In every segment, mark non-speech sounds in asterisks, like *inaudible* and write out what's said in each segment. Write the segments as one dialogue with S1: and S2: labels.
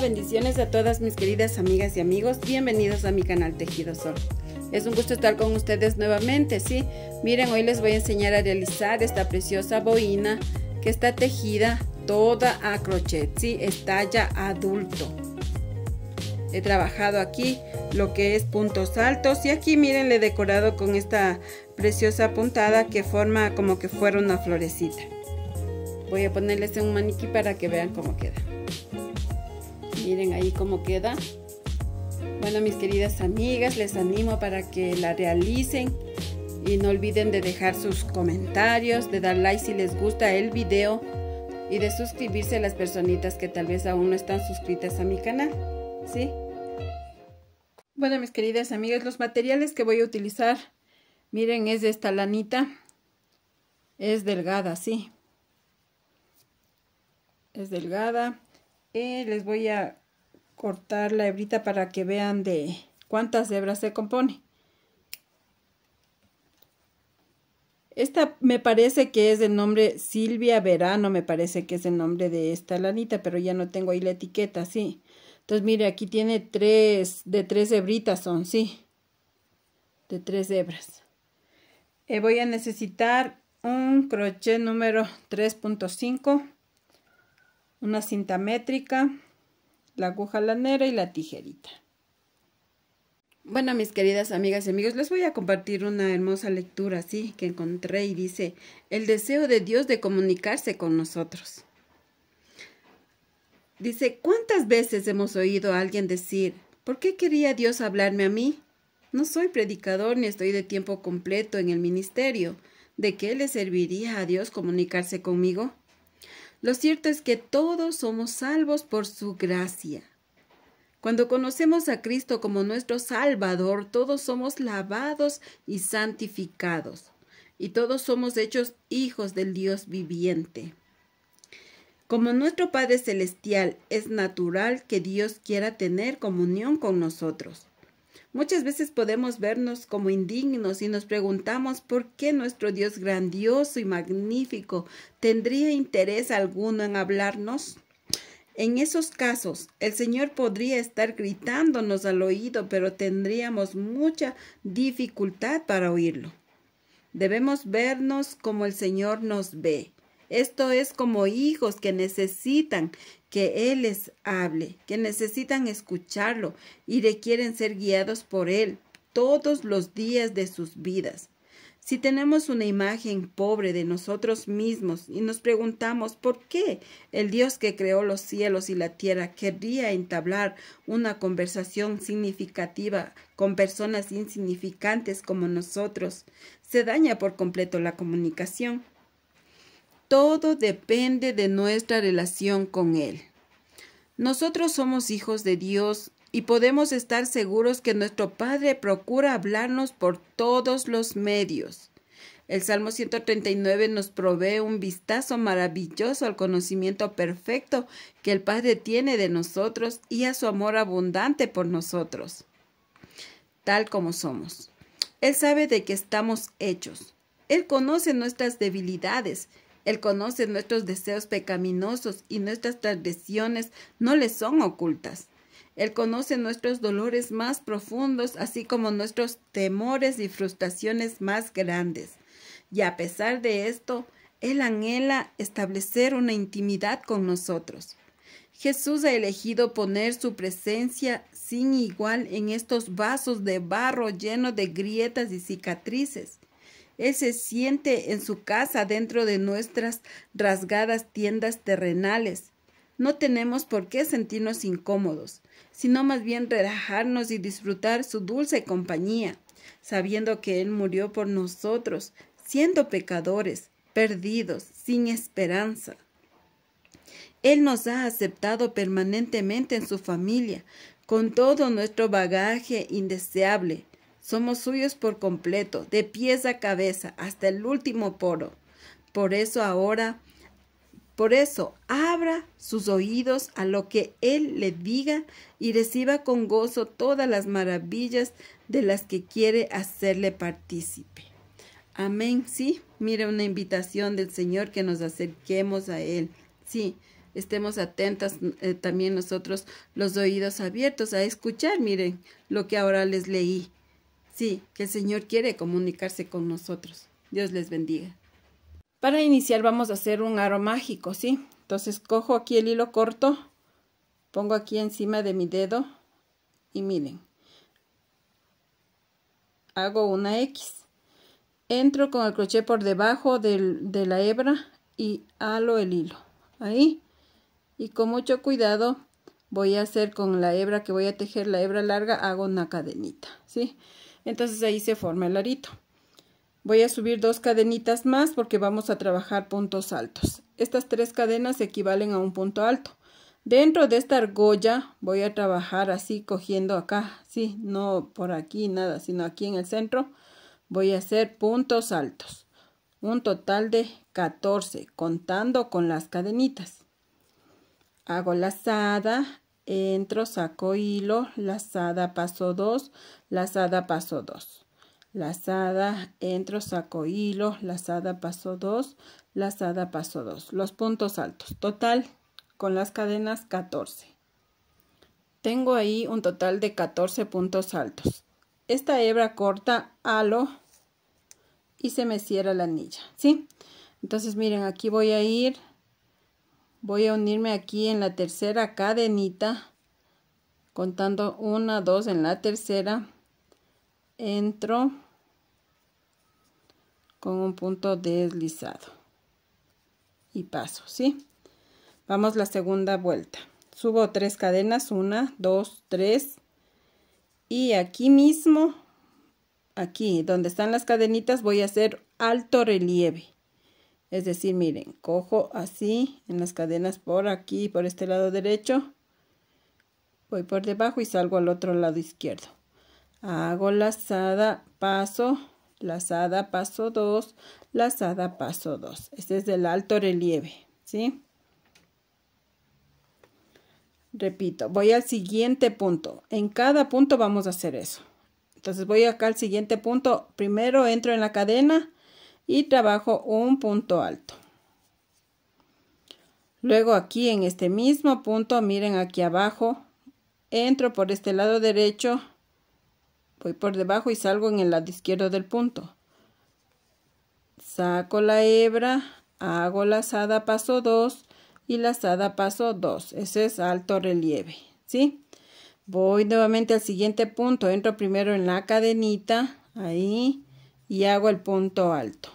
S1: bendiciones a todas mis queridas amigas y amigos. Bienvenidos a mi canal Tejido Sol. Es un gusto estar con ustedes nuevamente, ¿sí? Miren, hoy les voy a enseñar a realizar esta preciosa boina que está tejida toda a crochet, ¿sí? estalla adulto. He trabajado aquí lo que es puntos altos y aquí miren le he decorado con esta preciosa puntada que forma como que fuera una florecita. Voy a ponerles un maniquí para que vean cómo queda miren ahí cómo queda. Bueno, mis queridas amigas, les animo para que la realicen y no olviden de dejar sus comentarios, de dar like si les gusta el video y de suscribirse a las personitas que tal vez aún no están suscritas a mi canal, ¿sí? Bueno, mis queridas amigas, los materiales que voy a utilizar, miren, es de esta lanita, es delgada, ¿sí? Es delgada. Y eh, les voy a cortar la hebrita para que vean de cuántas hebras se compone. Esta me parece que es el nombre Silvia Verano, me parece que es el nombre de esta lanita, pero ya no tengo ahí la etiqueta, sí. Entonces, mire, aquí tiene tres, de tres hebritas son, sí. De tres hebras. Eh, voy a necesitar un crochet número 3.5, una cinta métrica, la aguja lanera y la tijerita. Bueno, mis queridas amigas y amigos, les voy a compartir una hermosa lectura, así que encontré y dice, el deseo de Dios de comunicarse con nosotros. Dice, ¿cuántas veces hemos oído a alguien decir, ¿por qué quería Dios hablarme a mí? No soy predicador ni estoy de tiempo completo en el ministerio. ¿De qué le serviría a Dios comunicarse conmigo? Lo cierto es que todos somos salvos por su gracia. Cuando conocemos a Cristo como nuestro Salvador, todos somos lavados y santificados, y todos somos hechos hijos del Dios viviente. Como nuestro Padre Celestial, es natural que Dios quiera tener comunión con nosotros. Muchas veces podemos vernos como indignos y nos preguntamos por qué nuestro Dios grandioso y magnífico tendría interés alguno en hablarnos. En esos casos, el Señor podría estar gritándonos al oído, pero tendríamos mucha dificultad para oírlo. Debemos vernos como el Señor nos ve. Esto es como hijos que necesitan que Él les hable, que necesitan escucharlo y requieren ser guiados por Él todos los días de sus vidas. Si tenemos una imagen pobre de nosotros mismos y nos preguntamos por qué el Dios que creó los cielos y la tierra querría entablar una conversación significativa con personas insignificantes como nosotros, se daña por completo la comunicación. Todo depende de nuestra relación con Él. Nosotros somos hijos de Dios y podemos estar seguros que nuestro Padre procura hablarnos por todos los medios. El Salmo 139 nos provee un vistazo maravilloso al conocimiento perfecto que el Padre tiene de nosotros y a su amor abundante por nosotros, tal como somos. Él sabe de qué estamos hechos. Él conoce nuestras debilidades él conoce nuestros deseos pecaminosos y nuestras tradiciones no le son ocultas. Él conoce nuestros dolores más profundos, así como nuestros temores y frustraciones más grandes. Y a pesar de esto, Él anhela establecer una intimidad con nosotros. Jesús ha elegido poner su presencia sin igual en estos vasos de barro llenos de grietas y cicatrices. Él se siente en su casa dentro de nuestras rasgadas tiendas terrenales. No tenemos por qué sentirnos incómodos, sino más bien relajarnos y disfrutar su dulce compañía, sabiendo que Él murió por nosotros, siendo pecadores, perdidos, sin esperanza. Él nos ha aceptado permanentemente en su familia, con todo nuestro bagaje indeseable, somos suyos por completo, de pies a cabeza, hasta el último poro. Por eso ahora, por eso abra sus oídos a lo que Él le diga y reciba con gozo todas las maravillas de las que quiere hacerle partícipe. Amén. Sí, mire una invitación del Señor que nos acerquemos a Él. Sí, estemos atentas eh, también nosotros, los oídos abiertos a escuchar, miren lo que ahora les leí. Sí, que el Señor quiere comunicarse con nosotros. Dios les bendiga. Para iniciar vamos a hacer un aro mágico, ¿sí? Entonces cojo aquí el hilo corto, pongo aquí encima de mi dedo y miren. Hago una X. Entro con el crochet por debajo del, de la hebra y halo el hilo. Ahí. Y con mucho cuidado voy a hacer con la hebra que voy a tejer, la hebra larga, hago una cadenita, ¿sí? sí entonces ahí se forma el arito. Voy a subir dos cadenitas más porque vamos a trabajar puntos altos. Estas tres cadenas equivalen a un punto alto. Dentro de esta argolla voy a trabajar así cogiendo acá, sí, no por aquí nada, sino aquí en el centro. Voy a hacer puntos altos, un total de 14, contando con las cadenitas. Hago lazada, entro saco hilo, lazada, paso 2, lazada, paso 2. Lazada, entro, saco hilo, lazada, paso 2, lazada, paso 2. Los puntos altos. Total con las cadenas 14. Tengo ahí un total de 14 puntos altos. Esta hebra corta, halo y se me cierra la anilla, ¿sí? Entonces miren, aquí voy a ir Voy a unirme aquí en la tercera cadenita, contando una, dos en la tercera. Entro con un punto deslizado y paso, ¿sí? Vamos la segunda vuelta. Subo tres cadenas, una, dos, tres. Y aquí mismo, aquí donde están las cadenitas, voy a hacer alto relieve. Es decir, miren, cojo así en las cadenas por aquí, por este lado derecho. Voy por debajo y salgo al otro lado izquierdo. Hago lazada, paso, lazada, paso 2, lazada, paso 2. Este es del alto relieve, ¿sí? Repito, voy al siguiente punto. En cada punto vamos a hacer eso. Entonces voy acá al siguiente punto. Primero entro en la cadena y trabajo un punto alto. Luego aquí en este mismo punto, miren aquí abajo, entro por este lado derecho, voy por debajo y salgo en el lado izquierdo del punto. Saco la hebra, hago lazada paso 2 y lazada paso 2. Ese es alto relieve, ¿sí? Voy nuevamente al siguiente punto, entro primero en la cadenita, ahí, y hago el punto alto.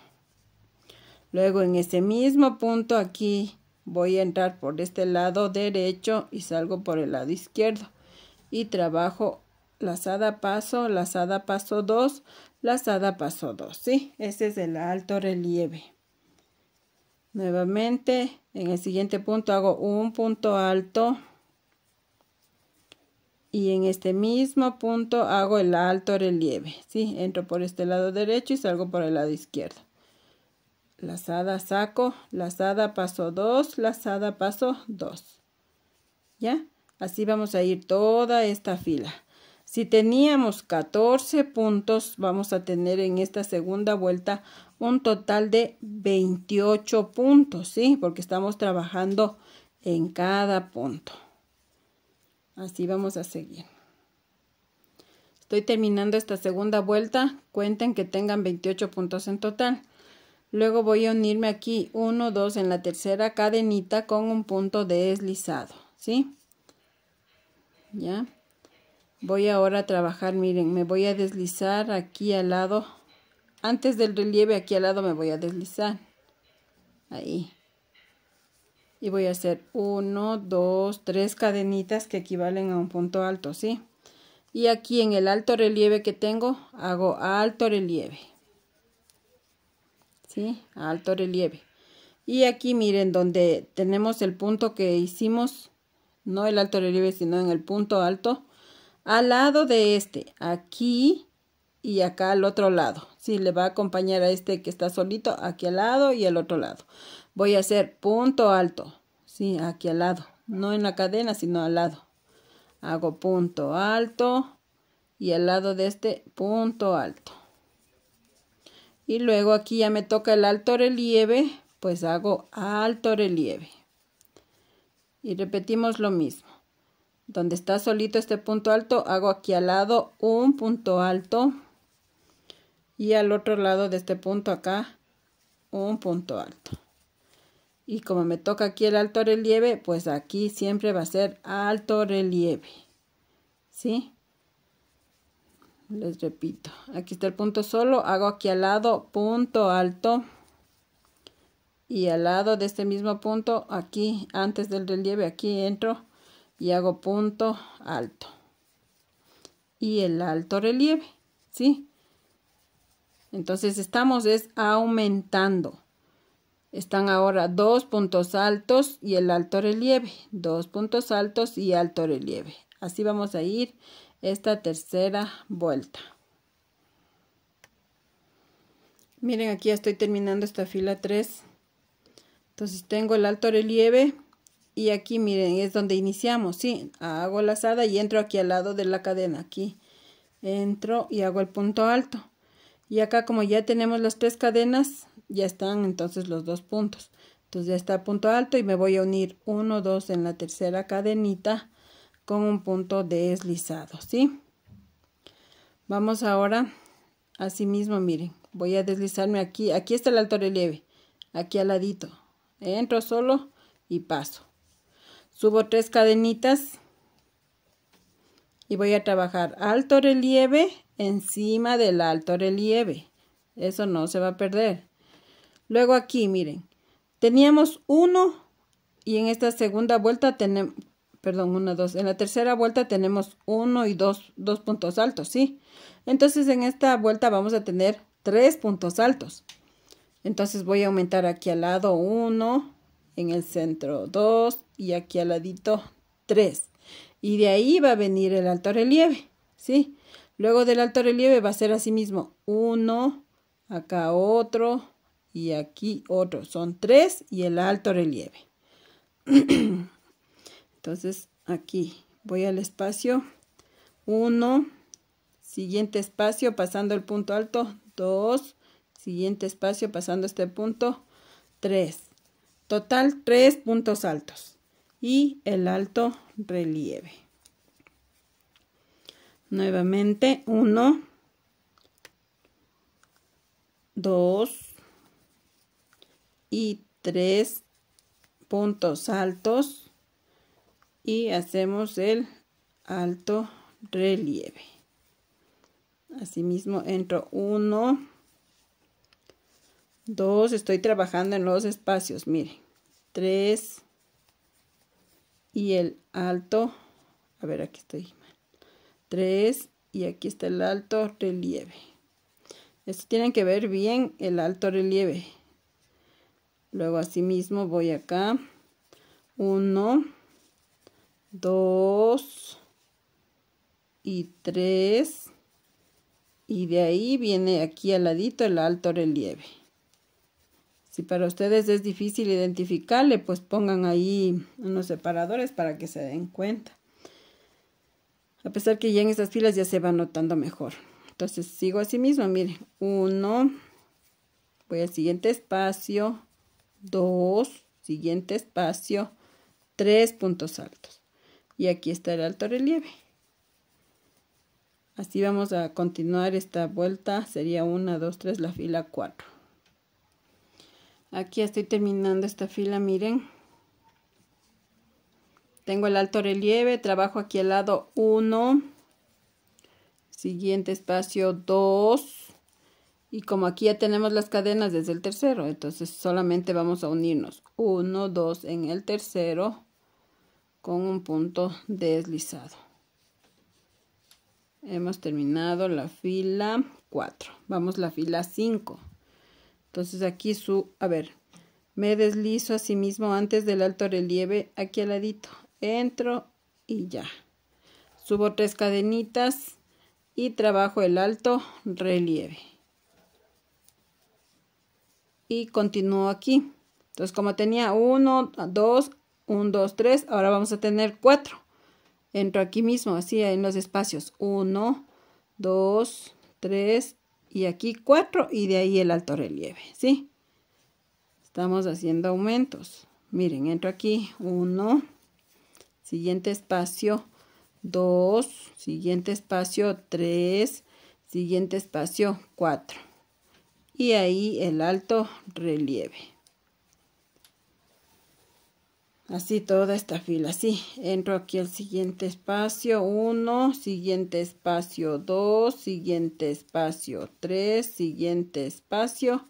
S1: Luego en ese mismo punto aquí voy a entrar por este lado derecho y salgo por el lado izquierdo y trabajo lazada paso, lazada paso 2, lazada paso 2, ¿sí? Ese es el alto relieve. Nuevamente, en el siguiente punto hago un punto alto, y en este mismo punto hago el alto relieve, ¿sí? Entro por este lado derecho y salgo por el lado izquierdo. Lazada, saco, lazada, paso 2, lazada, paso 2. ¿Ya? Así vamos a ir toda esta fila. Si teníamos 14 puntos, vamos a tener en esta segunda vuelta un total de 28 puntos, ¿sí? Porque estamos trabajando en cada punto. Así vamos a seguir. Estoy terminando esta segunda vuelta. Cuenten que tengan 28 puntos en total. Luego voy a unirme aquí 1, 2 en la tercera cadenita con un punto deslizado, ¿sí? Ya. Voy ahora a trabajar, miren, me voy a deslizar aquí al lado. Antes del relieve aquí al lado me voy a deslizar. Ahí y voy a hacer 1, 2, 3 cadenitas que equivalen a un punto alto, ¿sí? Y aquí en el alto relieve que tengo, hago alto relieve. ¿Sí? Alto relieve. Y aquí miren donde tenemos el punto que hicimos, no el alto relieve, sino en el punto alto, al lado de este, aquí y acá al otro lado. Sí, le va a acompañar a este que está solito, aquí al lado y al otro lado voy a hacer punto alto, sí, aquí al lado, no en la cadena, sino al lado. Hago punto alto y al lado de este punto alto. Y luego aquí ya me toca el alto relieve, pues hago alto relieve. Y repetimos lo mismo. Donde está solito este punto alto, hago aquí al lado un punto alto. Y al otro lado de este punto acá, un punto alto. Y como me toca aquí el alto relieve, pues aquí siempre va a ser alto relieve. ¿Sí? Les repito, aquí está el punto solo, hago aquí al lado punto alto. Y al lado de este mismo punto, aquí antes del relieve, aquí entro y hago punto alto. Y el alto relieve, ¿sí? Entonces estamos es aumentando. Están ahora dos puntos altos y el alto relieve. Dos puntos altos y alto relieve. Así vamos a ir esta tercera vuelta. Miren, aquí ya estoy terminando esta fila 3. Entonces tengo el alto relieve y aquí miren, es donde iniciamos, ¿sí? Hago la lazada y entro aquí al lado de la cadena, aquí. Entro y hago el punto alto. Y acá como ya tenemos las tres cadenas, ya están entonces los dos puntos. Entonces ya está punto alto y me voy a unir uno dos en la tercera cadenita con un punto deslizado, ¿sí? Vamos ahora, así mismo, miren, voy a deslizarme aquí, aquí está el alto relieve, aquí al ladito, entro solo y paso. Subo tres cadenitas y voy a trabajar alto relieve encima del alto relieve, eso no se va a perder. Luego aquí, miren, teníamos uno y en esta segunda vuelta tenemos, perdón, uno dos. en la tercera vuelta tenemos uno y dos, dos puntos altos, ¿sí? Entonces en esta vuelta vamos a tener tres puntos altos. Entonces voy a aumentar aquí al lado uno, en el centro dos y aquí al ladito tres. Y de ahí va a venir el alto relieve, ¿sí? Luego del alto relieve va a ser así mismo uno, acá otro, y aquí otro. Son tres y el alto relieve. *clears throat* Entonces aquí voy al espacio 1, siguiente espacio pasando el punto alto 2, siguiente espacio pasando este punto 3. Total tres puntos altos y el alto relieve. Nuevamente 1, 2, y tres puntos altos y hacemos el alto relieve asimismo entro uno dos estoy trabajando en los espacios miren tres y el alto a ver aquí estoy tres y aquí está el alto relieve esto tienen que ver bien el alto relieve luego asimismo voy acá 1 2 y 3 y de ahí viene aquí al ladito el alto relieve si para ustedes es difícil identificarle pues pongan ahí unos separadores para que se den cuenta a pesar que ya en esas filas ya se va notando mejor entonces sigo así mismo miren uno voy al siguiente espacio 2, siguiente espacio, 3 puntos altos. Y aquí está el alto relieve. Así vamos a continuar esta vuelta. Sería 1, 2, 3, la fila 4. Aquí estoy terminando esta fila, miren. Tengo el alto relieve, trabajo aquí al lado 1, siguiente espacio 2, y como aquí ya tenemos las cadenas desde el tercero, entonces solamente vamos a unirnos 1, 2 en el tercero con un punto deslizado. Hemos terminado la fila 4. Vamos la fila 5. Entonces aquí su, a ver, me deslizo así mismo antes del alto relieve aquí al ladito. Entro y ya. Subo tres cadenitas y trabajo el alto relieve y continúo aquí. Entonces, como tenía 1, 2, 1, 2, 3, ahora vamos a tener 4. Entro aquí mismo, así en los espacios. 1, 2, 3 y aquí 4 y de ahí el alto relieve, ¿sí? Estamos haciendo aumentos. Miren, entro aquí 1, siguiente espacio 2, siguiente espacio 3, siguiente espacio 4 y ahí el alto relieve. Así toda esta fila, así. Entro aquí al siguiente espacio, Uno, siguiente espacio dos, siguiente espacio 3, siguiente espacio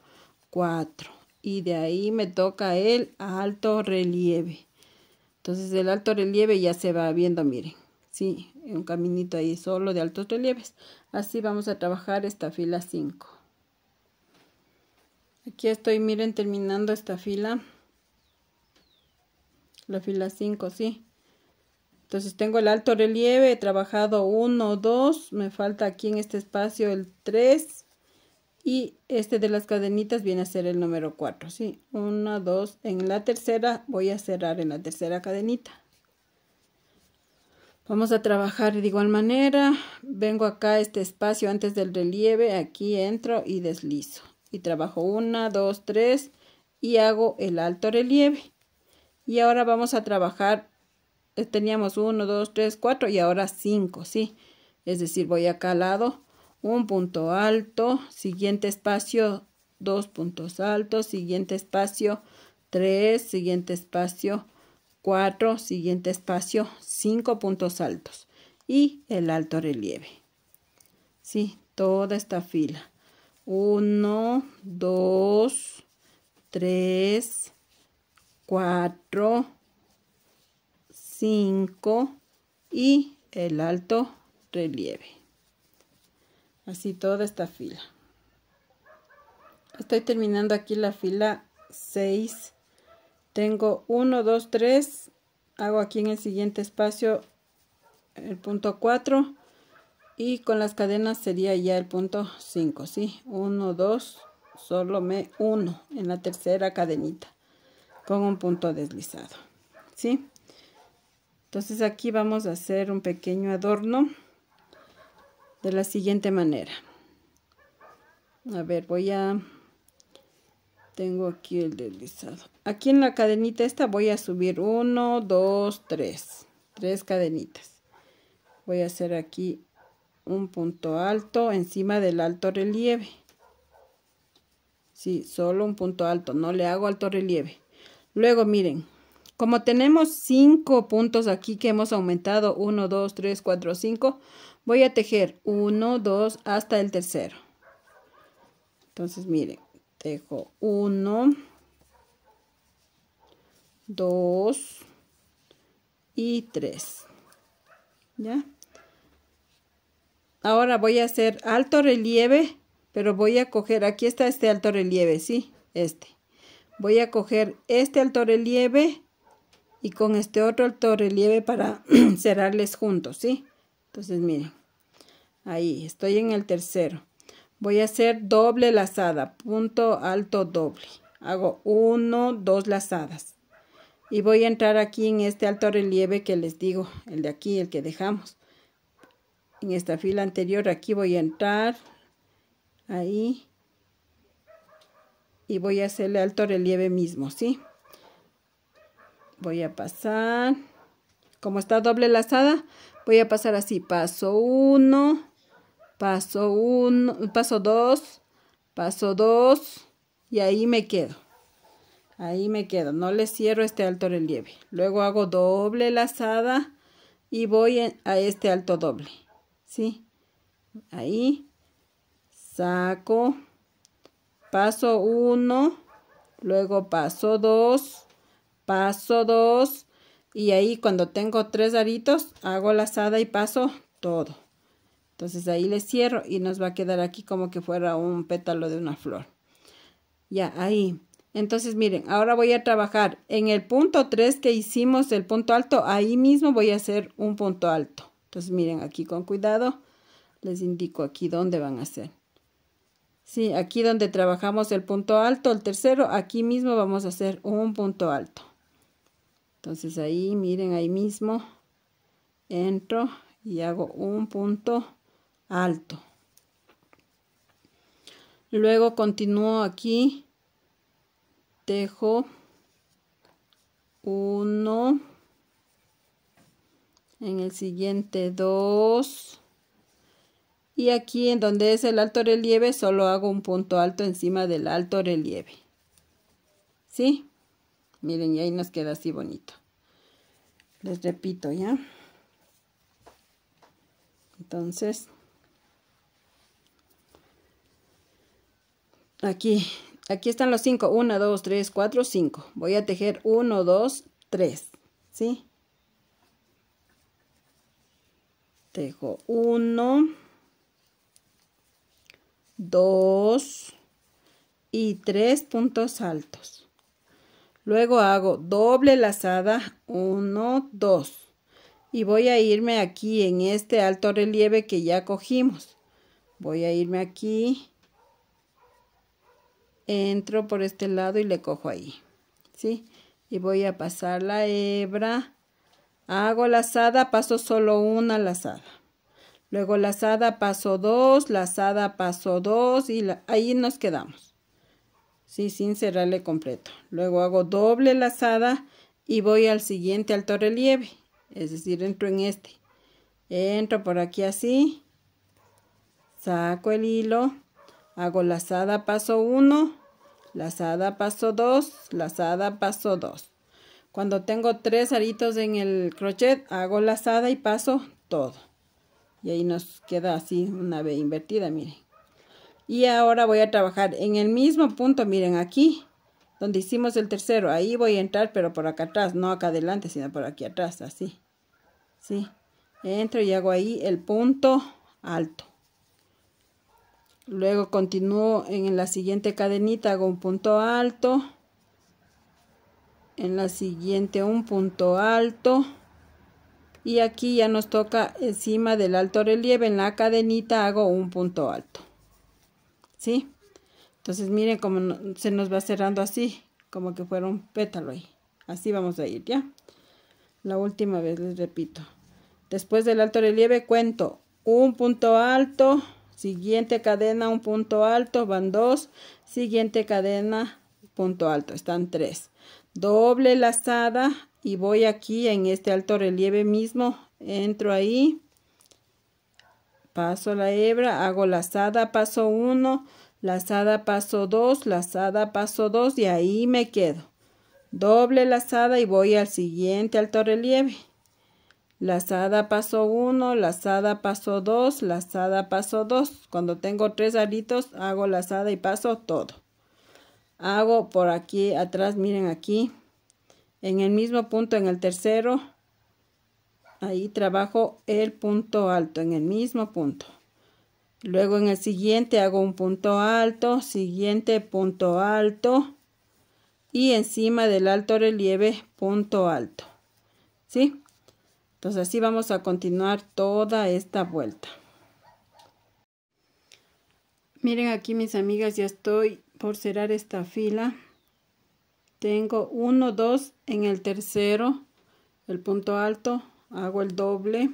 S1: 4. Y de ahí me toca el alto relieve. Entonces el alto relieve ya se va viendo, miren. Sí, un caminito ahí solo de altos relieves. Así vamos a trabajar esta fila 5. Aquí estoy, miren, terminando esta fila. La fila 5, sí. Entonces tengo el alto relieve, he trabajado 1, 2, me falta aquí en este espacio el 3 y este de las cadenitas viene a ser el número 4, ¿sí? 1, 2, en la tercera voy a cerrar en la tercera cadenita. Vamos a trabajar de igual manera, vengo acá a este espacio antes del relieve, aquí entro y deslizo y trabajo una, dos, tres y hago el alto relieve. Y ahora vamos a trabajar, eh, teníamos 1, 2, 3, 4 y ahora 5, ¿sí? Es decir, voy acá al lado, un punto alto, siguiente espacio, dos puntos altos, siguiente espacio, tres siguiente espacio, cuatro siguiente espacio, cinco puntos altos y el alto relieve. Sí, toda esta fila. 1, 2, 3, 4, 5 y el alto relieve. Así toda esta fila. Estoy terminando aquí la fila 6. Tengo 1, 2, 3. Hago aquí en el siguiente espacio el punto 4 y con las cadenas sería ya el punto 5 sí 1 2 solo me 1 en la tercera cadenita con un punto deslizado sí entonces aquí vamos a hacer un pequeño adorno de la siguiente manera a ver voy a tengo aquí el deslizado aquí en la cadenita esta voy a subir 1 2 3 tres cadenitas voy a hacer aquí un punto alto encima del alto relieve. Sí, solo un punto alto, no le hago alto relieve. Luego, miren, como tenemos 5 puntos aquí que hemos aumentado, 1, 2, 3, 4, 5, voy a tejer 1, 2, hasta el tercero. Entonces, miren, tejo 1, 2 y 3. ¿Ya? Ahora voy a hacer alto relieve, pero voy a coger, aquí está este alto relieve, ¿sí? Este. Voy a coger este alto relieve y con este otro alto relieve para *clears throat* cerrarles juntos, ¿sí? Entonces, miren, ahí estoy en el tercero. Voy a hacer doble lazada, punto alto doble. Hago uno, dos lazadas. Y voy a entrar aquí en este alto relieve que les digo, el de aquí, el que dejamos en esta fila anterior aquí voy a entrar ahí y voy a hacerle alto relieve mismo sí voy a pasar como está doble lazada voy a pasar así paso 1 paso 1 paso 2 paso 2 y ahí me quedo ahí me quedo no le cierro este alto relieve luego hago doble lazada y voy a este alto doble ¿sí? Ahí, saco, paso 1, luego paso 2, paso 2 y ahí cuando tengo tres aritos hago lazada y paso todo. Entonces ahí le cierro y nos va a quedar aquí como que fuera un pétalo de una flor. Ya, ahí. Entonces miren, ahora voy a trabajar en el punto 3 que hicimos, el punto alto, ahí mismo voy a hacer un punto alto. Entonces miren aquí con cuidado, les indico aquí dónde van a hacer. Sí, aquí donde trabajamos el punto alto, el tercero, aquí mismo vamos a hacer un punto alto. Entonces ahí, miren, ahí mismo entro y hago un punto alto. Luego continúo aquí, tejo uno en el siguiente 2 y aquí en donde es el alto relieve solo hago un punto alto encima del alto relieve ¿sí? miren y ahí nos queda así bonito les repito ya entonces aquí aquí están los 5 1 2 3 4 5 voy a tejer 1 2 3 ¿sí? Tejo uno, dos y tres puntos altos. Luego hago doble lazada, uno, dos. Y voy a irme aquí en este alto relieve que ya cogimos. Voy a irme aquí. Entro por este lado y le cojo ahí. ¿Sí? Y voy a pasar la hebra Hago lazada, paso solo una lazada. Luego lazada, paso dos, lazada, paso dos y ahí nos quedamos. Sí, sin cerrarle completo. Luego hago doble lazada y voy al siguiente alto relieve. Es decir, entro en este. Entro por aquí así. Saco el hilo. Hago lazada, paso uno, lazada, paso dos, lazada, paso dos cuando tengo tres aritos en el crochet, hago lazada y paso todo. Y ahí nos queda así una vez invertida, miren. Y ahora voy a trabajar en el mismo punto, miren aquí, donde hicimos el tercero. Ahí voy a entrar, pero por acá atrás, no acá adelante, sino por aquí atrás, así. Sí, entro y hago ahí el punto alto. Luego continúo en la siguiente cadenita, hago un punto alto en la siguiente un punto alto y aquí ya nos toca encima del alto relieve en la cadenita hago un punto alto ¿sí? entonces miren cómo se nos va cerrando así como que fuera un pétalo ahí así vamos a ir ya la última vez les repito después del alto relieve cuento un punto alto siguiente cadena un punto alto van dos siguiente cadena punto alto están tres doble lazada y voy aquí en este alto relieve mismo entro ahí paso la hebra hago lazada paso 1 lazada paso 2 lazada paso dos y ahí me quedo doble lazada y voy al siguiente alto relieve lazada paso 1 lazada paso 2 lazada paso dos. cuando tengo tres aritos hago lazada y paso todo hago por aquí atrás miren aquí en el mismo punto en el tercero ahí trabajo el punto alto en el mismo punto luego en el siguiente hago un punto alto siguiente punto alto y encima del alto relieve punto alto ¿sí? entonces así vamos a continuar toda esta vuelta miren aquí mis amigas ya estoy por cerrar esta fila tengo 1 2 en el tercero el punto alto hago el doble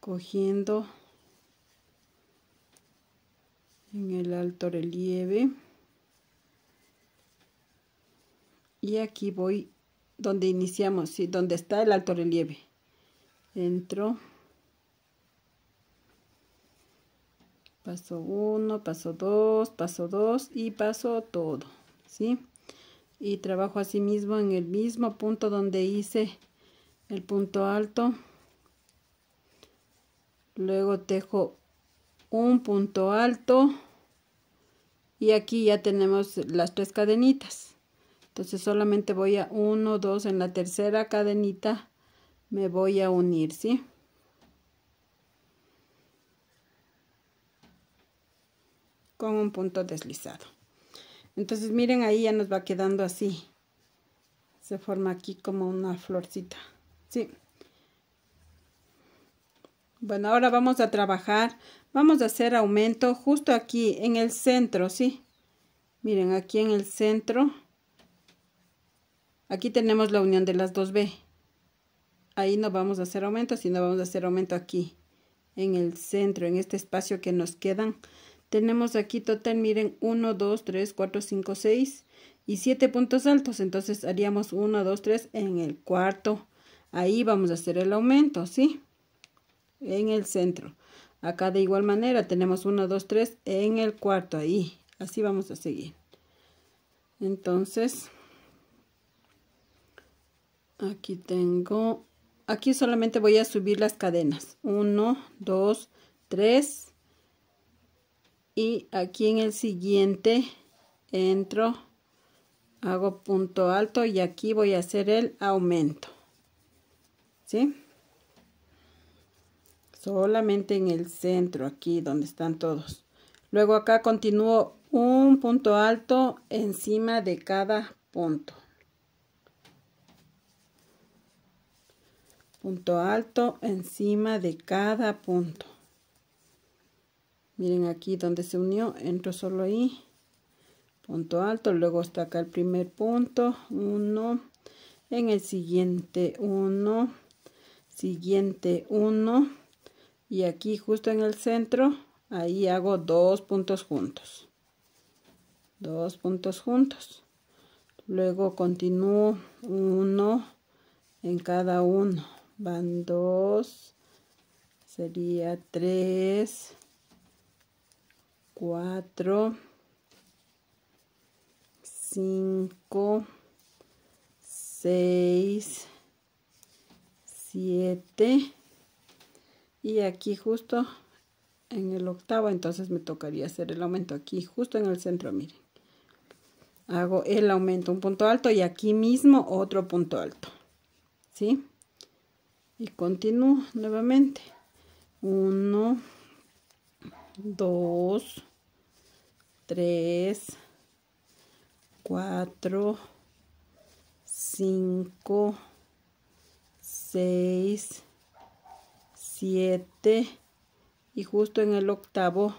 S1: cogiendo en el alto relieve y aquí voy donde iniciamos y donde está el alto relieve entro paso 1 paso 2 paso 2 y paso todo sí y trabajo así mismo en el mismo punto donde hice el punto alto luego tejo un punto alto y aquí ya tenemos las tres cadenitas entonces solamente voy a 1 2 en la tercera cadenita me voy a unir sí con un punto deslizado. Entonces miren ahí ya nos va quedando así. Se forma aquí como una florcita. Sí. Bueno, ahora vamos a trabajar. Vamos a hacer aumento justo aquí en el centro, ¿sí? Miren, aquí en el centro. Aquí tenemos la unión de las dos B. Ahí no vamos a hacer aumento, sino vamos a hacer aumento aquí. En el centro, en este espacio que nos quedan tenemos aquí total, miren, 1, 2, 3, 4, 5, 6 y 7 puntos altos. Entonces haríamos 1, 2, 3 en el cuarto. Ahí vamos a hacer el aumento, ¿sí? En el centro. Acá de igual manera tenemos 1, 2, 3 en el cuarto, ahí. Así vamos a seguir. Entonces, aquí tengo, aquí solamente voy a subir las cadenas. 1, 2, 3 y aquí en el siguiente entro hago punto alto y aquí voy a hacer el aumento ¿sí? solamente en el centro aquí donde están todos luego acá continúo un punto alto encima de cada punto punto alto encima de cada punto miren aquí donde se unió entro solo ahí punto alto luego está acá el primer punto uno, en el siguiente uno, siguiente uno, y aquí justo en el centro ahí hago dos puntos juntos dos puntos juntos luego continúo uno en cada uno van dos sería tres 4, 5, 6, 7 y aquí justo en el octavo entonces me tocaría hacer el aumento aquí justo en el centro miren hago el aumento un punto alto y aquí mismo otro punto alto ¿sí? y continúo nuevamente 1 2 3, 4, 5, 6, 7 y justo en el octavo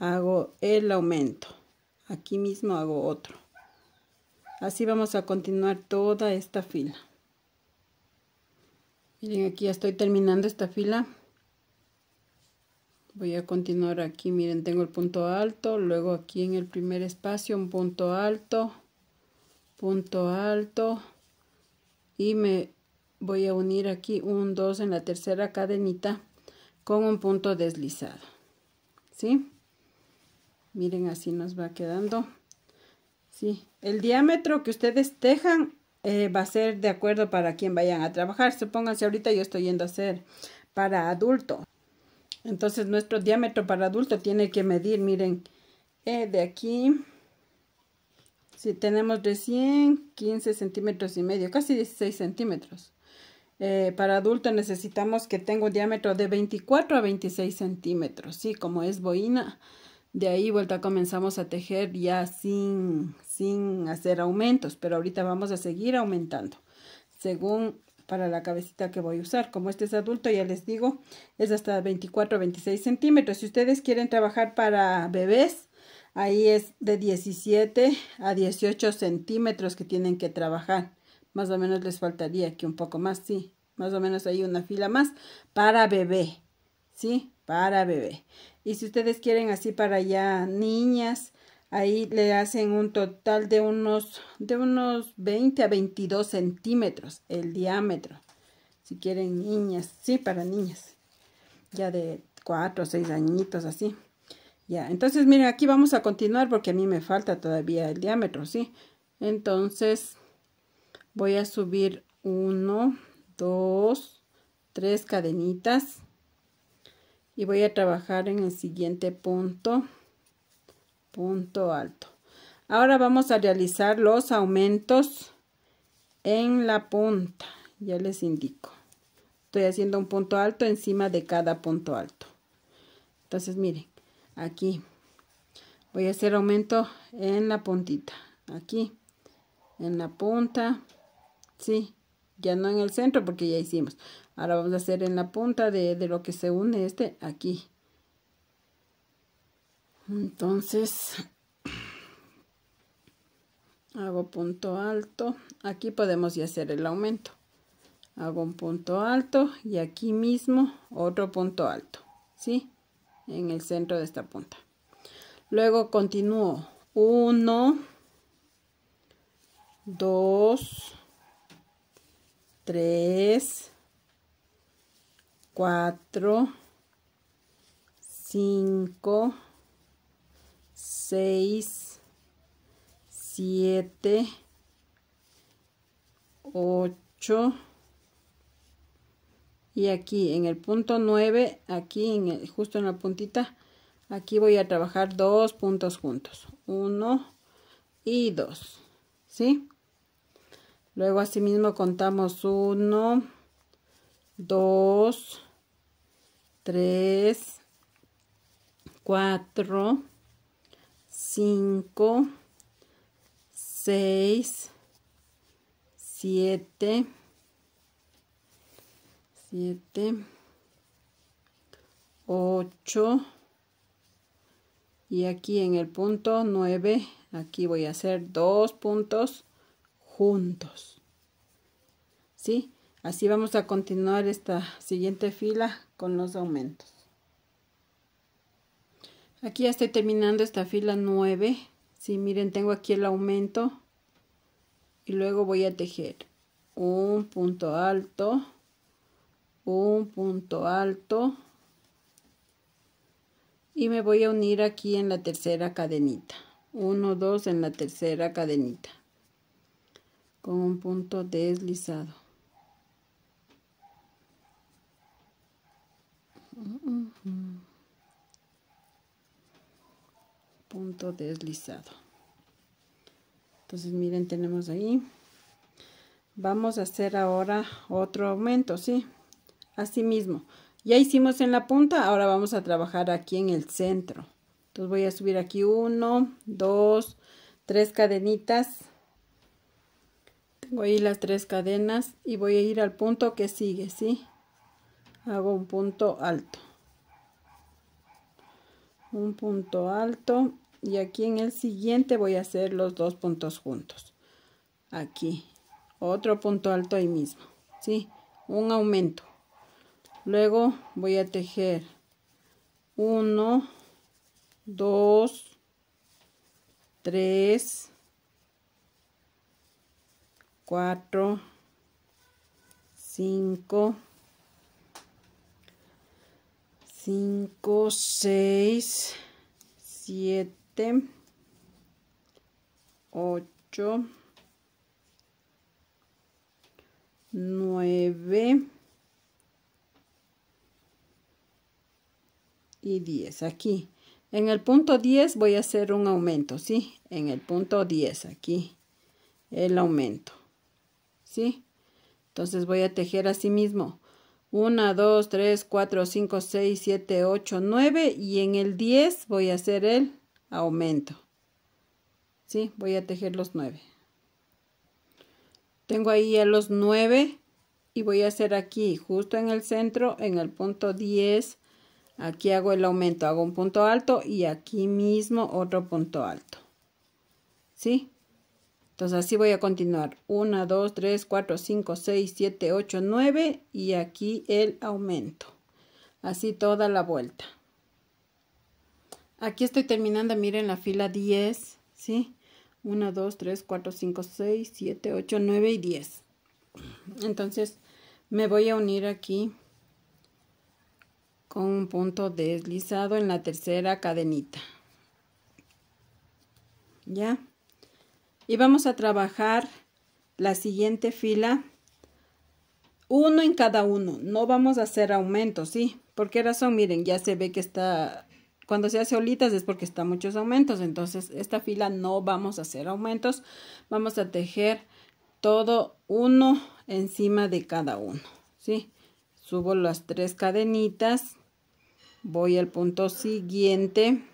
S1: hago el aumento. Aquí mismo hago otro. Así vamos a continuar toda esta fila. Miren, aquí ya estoy terminando esta fila voy a continuar aquí miren tengo el punto alto luego aquí en el primer espacio un punto alto punto alto y me voy a unir aquí un 2 en la tercera cadenita con un punto deslizado ¿sí? miren así nos va quedando ¿sí? el diámetro que ustedes tejan eh, va a ser de acuerdo para quien vayan a trabajar supónganse ahorita yo estoy yendo a hacer para adultos entonces nuestro diámetro para adulto tiene que medir, miren, e de aquí, si tenemos de 100, 15 centímetros y medio, casi 16 centímetros. Eh, para adulto necesitamos que tenga un diámetro de 24 a 26 centímetros, sí, como es boina. De ahí vuelta comenzamos a tejer ya sin, sin hacer aumentos, pero ahorita vamos a seguir aumentando según para la cabecita que voy a usar. Como este es adulto, ya les digo, es hasta 24 26 centímetros. Si ustedes quieren trabajar para bebés, ahí es de 17 a 18 centímetros que tienen que trabajar. Más o menos les faltaría aquí un poco más, sí. Más o menos ahí una fila más para bebé, ¿sí? Para bebé. Y si ustedes quieren así para ya niñas, Ahí le hacen un total de unos, de unos 20 a 22 centímetros el diámetro. Si quieren niñas, sí, para niñas. Ya de 4 o 6 añitos así. Ya, entonces miren, aquí vamos a continuar porque a mí me falta todavía el diámetro, ¿sí? Entonces voy a subir 1, 2, 3 cadenitas y voy a trabajar en el siguiente punto punto alto. Ahora vamos a realizar los aumentos en la punta. Ya les indico. Estoy haciendo un punto alto encima de cada punto alto. Entonces, miren, aquí voy a hacer aumento en la puntita. Aquí, en la punta. Sí, ya no en el centro porque ya hicimos. Ahora vamos a hacer en la punta de, de lo que se une este aquí entonces hago punto alto aquí podemos ya hacer el aumento hago un punto alto y aquí mismo otro punto alto ¿sí? en el centro de esta punta luego continúo 1 2 3 4 5 6, 7, 8 y aquí en el punto 9, aquí en justo en la puntita, aquí voy a trabajar dos puntos juntos, 1 y 2, ¿sí? Luego asimismo contamos 1, 2, 3, 4, 5, 6, 7, 7, 8 y aquí en el punto 9 aquí voy a hacer dos puntos juntos ¿sí? así vamos a continuar esta siguiente fila con los aumentos Aquí ya estoy terminando esta fila 9. si miren, tengo aquí el aumento. Y luego voy a tejer un punto alto, un punto alto. Y me voy a unir aquí en la tercera cadenita. 1, 2 en la tercera cadenita. Con un punto deslizado. Mm, mm, mm. punto deslizado entonces miren tenemos ahí vamos a hacer ahora otro aumento sí así mismo ya hicimos en la punta ahora vamos a trabajar aquí en el centro entonces voy a subir aquí uno dos tres cadenitas tengo ahí las tres cadenas y voy a ir al punto que sigue sí hago un punto alto un punto alto y aquí en el siguiente voy a hacer los dos puntos juntos aquí otro punto alto ahí mismo ¿sí? un aumento luego voy a tejer 1 2 3 4 5 5 6 7 7, 8, 9 y 10 aquí en el punto 10 voy a hacer un aumento sí en el punto 10 aquí el aumento sí entonces voy a tejer así mismo 1 2 3 4 5 6 7 8 9 y en el 10 voy a hacer el aumento. ¿Sí? Voy a tejer los 9. Tengo ahí ya los 9 y voy a hacer aquí, justo en el centro, en el punto 10, aquí hago el aumento, hago un punto alto y aquí mismo otro punto alto. ¿Sí? Entonces así voy a continuar. 1, 2, 3, 4, 5, 6, 7, 8, 9 y aquí el aumento. Así toda la vuelta. Aquí estoy terminando, miren la fila 10, ¿sí? 1, 2, 3, 4, 5, 6, 7, 8, 9 y 10. Entonces me voy a unir aquí con un punto deslizado en la tercera cadenita. ¿Ya? Y vamos a trabajar la siguiente fila uno en cada uno no vamos a hacer aumentos sí por qué razón miren ya se ve que está cuando se hace olitas es porque están muchos aumentos, entonces esta fila no vamos a hacer aumentos, vamos a tejer todo uno encima de cada uno, ¿sí? Subo las tres cadenitas, voy al punto siguiente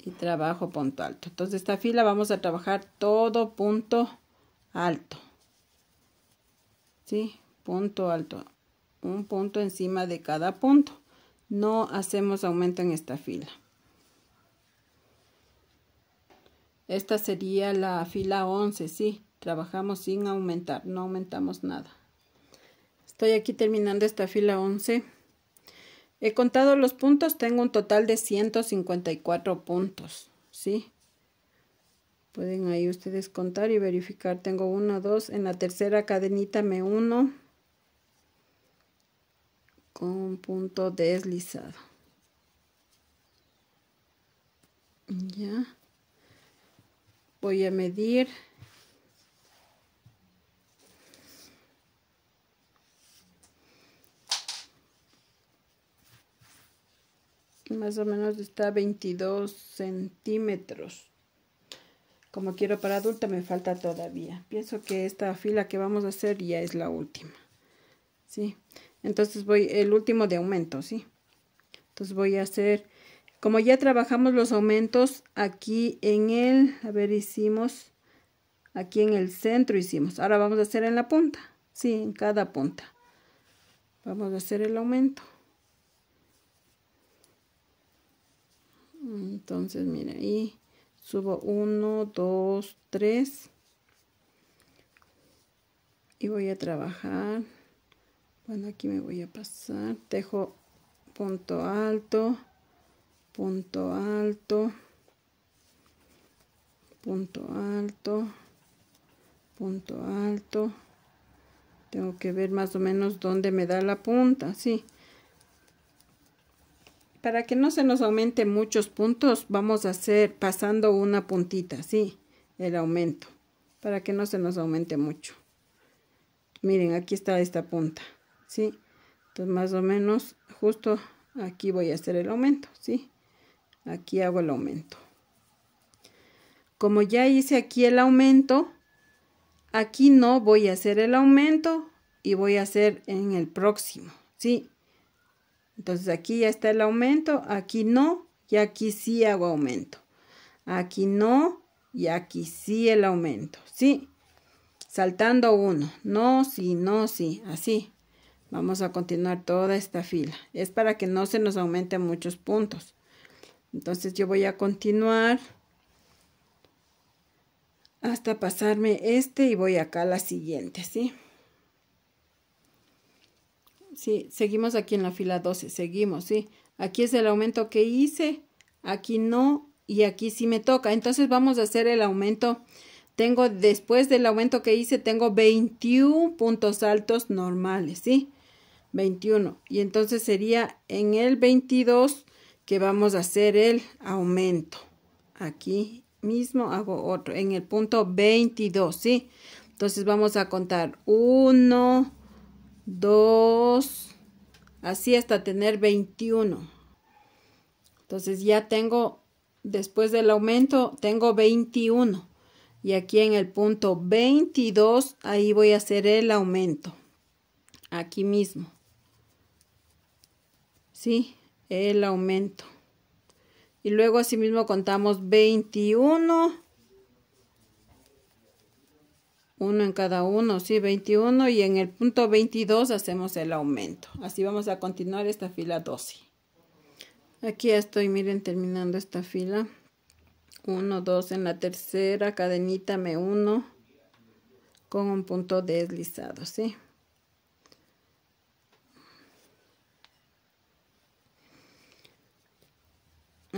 S1: y trabajo punto alto. Entonces esta fila vamos a trabajar todo punto alto, ¿sí? Punto alto, un punto encima de cada punto no hacemos aumento en esta fila. Esta sería la fila 11, sí, trabajamos sin aumentar, no aumentamos nada. Estoy aquí terminando esta fila 11. He contado los puntos, tengo un total de 154 puntos, ¿sí? Pueden ahí ustedes contar y verificar. Tengo uno, dos, en la tercera cadenita me uno con un punto deslizado ya voy a medir más o menos está 22 centímetros como quiero para adulta me falta todavía pienso que esta fila que vamos a hacer ya es la última sí entonces voy, el último de aumento, ¿sí? Entonces voy a hacer, como ya trabajamos los aumentos aquí en el, a ver, hicimos, aquí en el centro hicimos. Ahora vamos a hacer en la punta, sí, en cada punta. Vamos a hacer el aumento. Entonces, mira, ahí subo uno, dos, tres. Y voy a trabajar bueno aquí me voy a pasar tejo punto alto punto alto punto alto punto alto tengo que ver más o menos dónde me da la punta sí para que no se nos aumente muchos puntos vamos a hacer pasando una puntita sí el aumento para que no se nos aumente mucho miren aquí está esta punta ¿sí? Entonces más o menos justo aquí voy a hacer el aumento, ¿sí? Aquí hago el aumento. Como ya hice aquí el aumento, aquí no voy a hacer el aumento y voy a hacer en el próximo, ¿sí? Entonces aquí ya está el aumento, aquí no, y aquí sí hago aumento. Aquí no, y aquí sí el aumento, ¿sí? Saltando uno, no, sí, no, sí, así. Vamos a continuar toda esta fila. Es para que no se nos aumenten muchos puntos. Entonces yo voy a continuar hasta pasarme este y voy acá a la siguiente, ¿sí? Sí, seguimos aquí en la fila 12, seguimos, ¿sí? Aquí es el aumento que hice, aquí no y aquí sí me toca. Entonces vamos a hacer el aumento. Tengo, después del aumento que hice, tengo 21 puntos altos normales, ¿sí? 21. Y entonces sería en el 22 que vamos a hacer el aumento. Aquí mismo hago otro, en el punto 22, ¿sí? Entonces vamos a contar 1, 2, así hasta tener 21. Entonces ya tengo, después del aumento, tengo 21. Y aquí en el punto 22, ahí voy a hacer el aumento. Aquí mismo. ¿sí? El aumento. Y luego asimismo contamos 21. Uno en cada uno, si 21. Y en el punto 22 hacemos el aumento. Así vamos a continuar esta fila 12. Aquí estoy, miren, terminando esta fila. 1, 2 en la tercera cadenita me uno con un punto deslizado, ¿sí?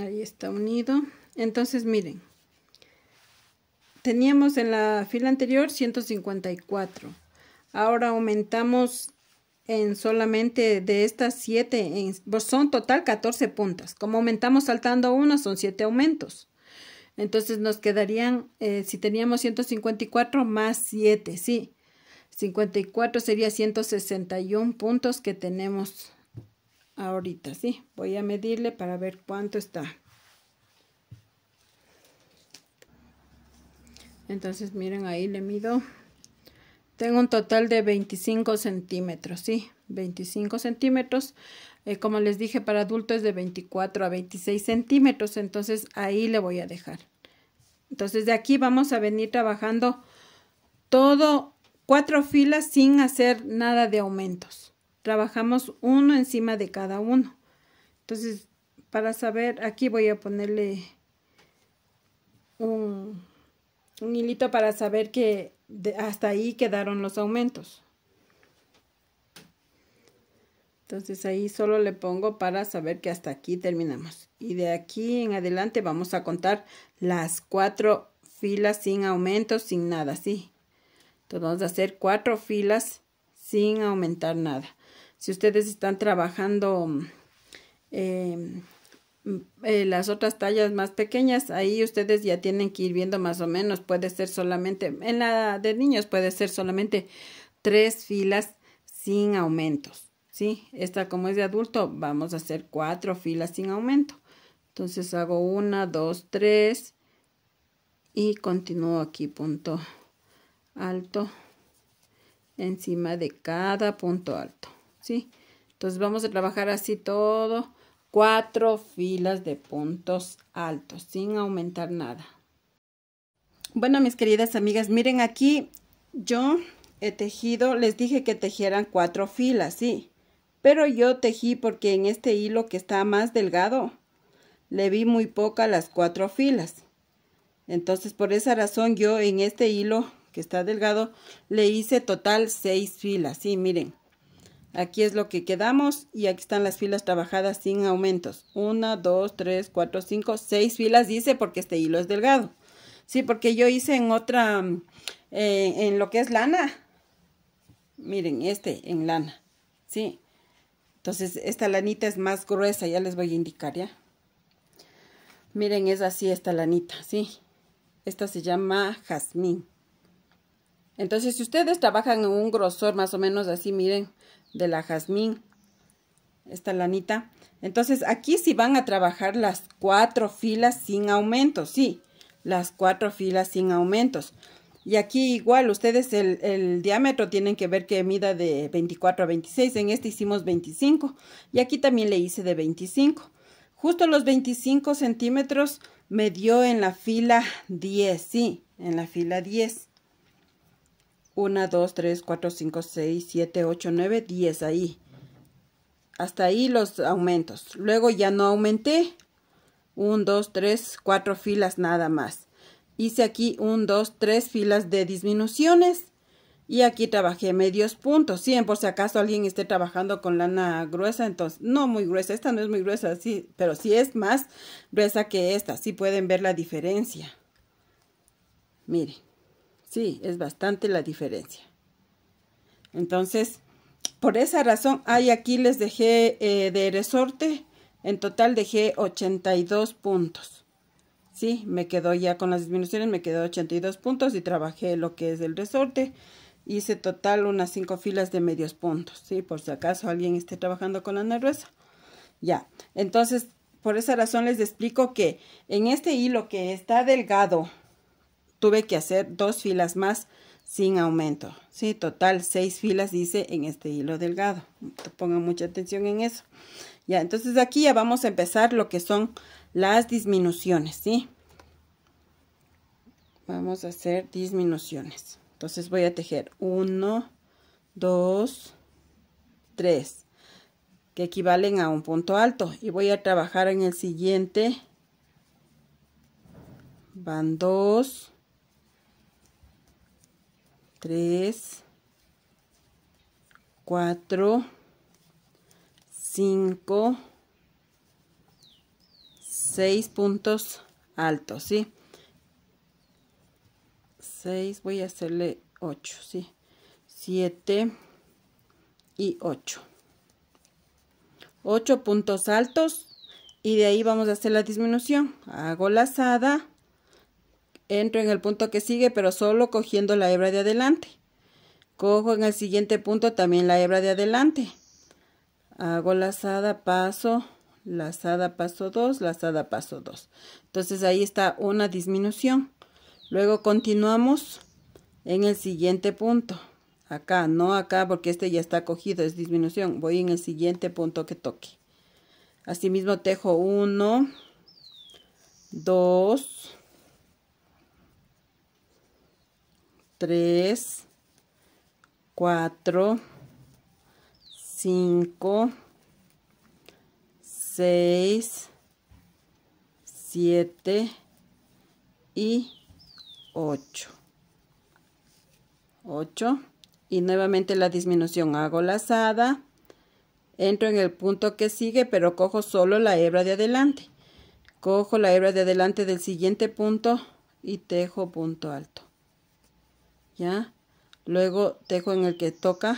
S1: ahí está unido entonces miren teníamos en la fila anterior 154 ahora aumentamos en solamente de estas 7 pues son total 14 puntas como aumentamos saltando una son 7 aumentos entonces nos quedarían eh, si teníamos 154 más 7 sí 54 sería 161 puntos que tenemos ahorita, ¿sí? Voy a medirle para ver cuánto está. Entonces, miren, ahí le mido. Tengo un total de 25 centímetros, ¿sí? 25 centímetros. Eh, como les dije, para adultos es de 24 a 26 centímetros. Entonces, ahí le voy a dejar. Entonces, de aquí vamos a venir trabajando todo cuatro filas sin hacer nada de aumentos trabajamos uno encima de cada uno. Entonces, para saber, aquí voy a ponerle un, hilito para saber que hasta ahí quedaron los aumentos. Entonces ahí solo le pongo para saber que hasta aquí terminamos. Y de aquí en adelante vamos a contar las cuatro filas sin aumentos, sin nada, ¿sí? Entonces vamos a hacer cuatro filas sin aumentar nada. Si ustedes están trabajando mm, em, mm, eh, las otras tallas más pequeñas, ahí ustedes ya tienen que ir viendo más o menos. Puede ser solamente, en la de niños puede ser solamente tres filas sin aumentos. ¿sí? Esta como es de adulto, vamos a hacer cuatro filas sin aumento. Entonces hago una, dos, tres y continúo aquí, punto alto, encima de cada punto alto, ¿sí? Entonces vamos a trabajar así todo, cuatro filas de puntos altos, sin aumentar nada. Bueno, mis queridas amigas, miren aquí, yo he tejido, les dije que tejieran cuatro filas, ¿sí? Pero yo tejí porque en este hilo que está más delgado, le vi muy poca las cuatro filas. Entonces, por esa razón, yo en este hilo está delgado, le hice total seis filas. Sí, miren. Aquí es lo que quedamos y aquí están las filas trabajadas sin aumentos. Una, dos, tres, cuatro, cinco, seis filas dice porque este hilo es delgado. Sí, porque yo hice en otra, mm, eh, en lo que es lana. Miren, este en lana. Sí. Entonces, esta lanita es más gruesa, ya les voy a indicar, ¿ya? Miren, es así esta lanita, ¿sí? Esta se llama jazmín. Entonces, si ustedes trabajan en un grosor más o menos así, miren, de la jazmín, esta lanita. Entonces, aquí sí van a trabajar las cuatro filas sin aumentos, sí, las cuatro filas sin aumentos. Y aquí igual, ustedes el, diámetro tienen que ver que mida de 24 a 26. En este hicimos 25. Y aquí también le hice de 25. Justo los 25 centímetros me dio en la fila 10, sí, en la fila 10. 1, 2, 3, 4, 5, 6, 7, 8, 9, 10 ahí. Hasta ahí los aumentos. Luego ya no aumenté. 1, 2, 3, 4 filas nada más. Hice aquí 1, 2, 3 filas de disminuciones. Y aquí trabajé medios puntos. 100 por si acaso alguien esté trabajando con lana gruesa. Entonces, no muy gruesa. Esta no es muy gruesa, pero sí es más gruesa que esta. Sí pueden ver la diferencia. Miren. Sí, es bastante la diferencia. Entonces, por esa razón, ahí aquí les dejé eh, de resorte, en total dejé 82 puntos. Sí, me quedó ya con las disminuciones, me quedó 82 puntos y trabajé lo que es el resorte. Hice total unas cinco filas de medios puntos, sí, por si acaso alguien esté trabajando con la nerviosa. Ya, entonces, por esa razón les explico que en este hilo que está delgado, tuve que hacer dos filas más sin aumento. Sí, total, seis filas dice en este hilo delgado. Pongan mucha atención en eso. Ya, entonces aquí ya vamos a empezar lo que son las disminuciones, ¿sí? Vamos a hacer disminuciones. Entonces voy a tejer uno, dos, tres. que equivalen a un punto alto. Y voy a trabajar en el siguiente. Van dos... 3, 4, 5, 6 puntos altos, ¿sí? 6, voy a hacerle 8, ¿sí? 7 y 8. 8 puntos altos y de ahí vamos a hacer la disminución. Hago lazada. Entro en el punto que sigue, pero solo cogiendo la hebra de adelante. Cojo en el siguiente punto también la hebra de adelante. Hago lazada, paso, lazada, paso 2, lazada, paso 2. Entonces ahí está una disminución. Luego continuamos en el siguiente punto. Acá, no acá porque este ya está cogido, es disminución. Voy en el siguiente punto que toque. Asimismo tejo 1, 2, 3, 4, 5, 6, 7 y 8. 8 y nuevamente la disminución. Hago lazada, entro en el punto que sigue, pero cojo solo la hebra de adelante. Cojo la hebra de adelante del siguiente punto y tejo punto alto ya luego tejo en el que toca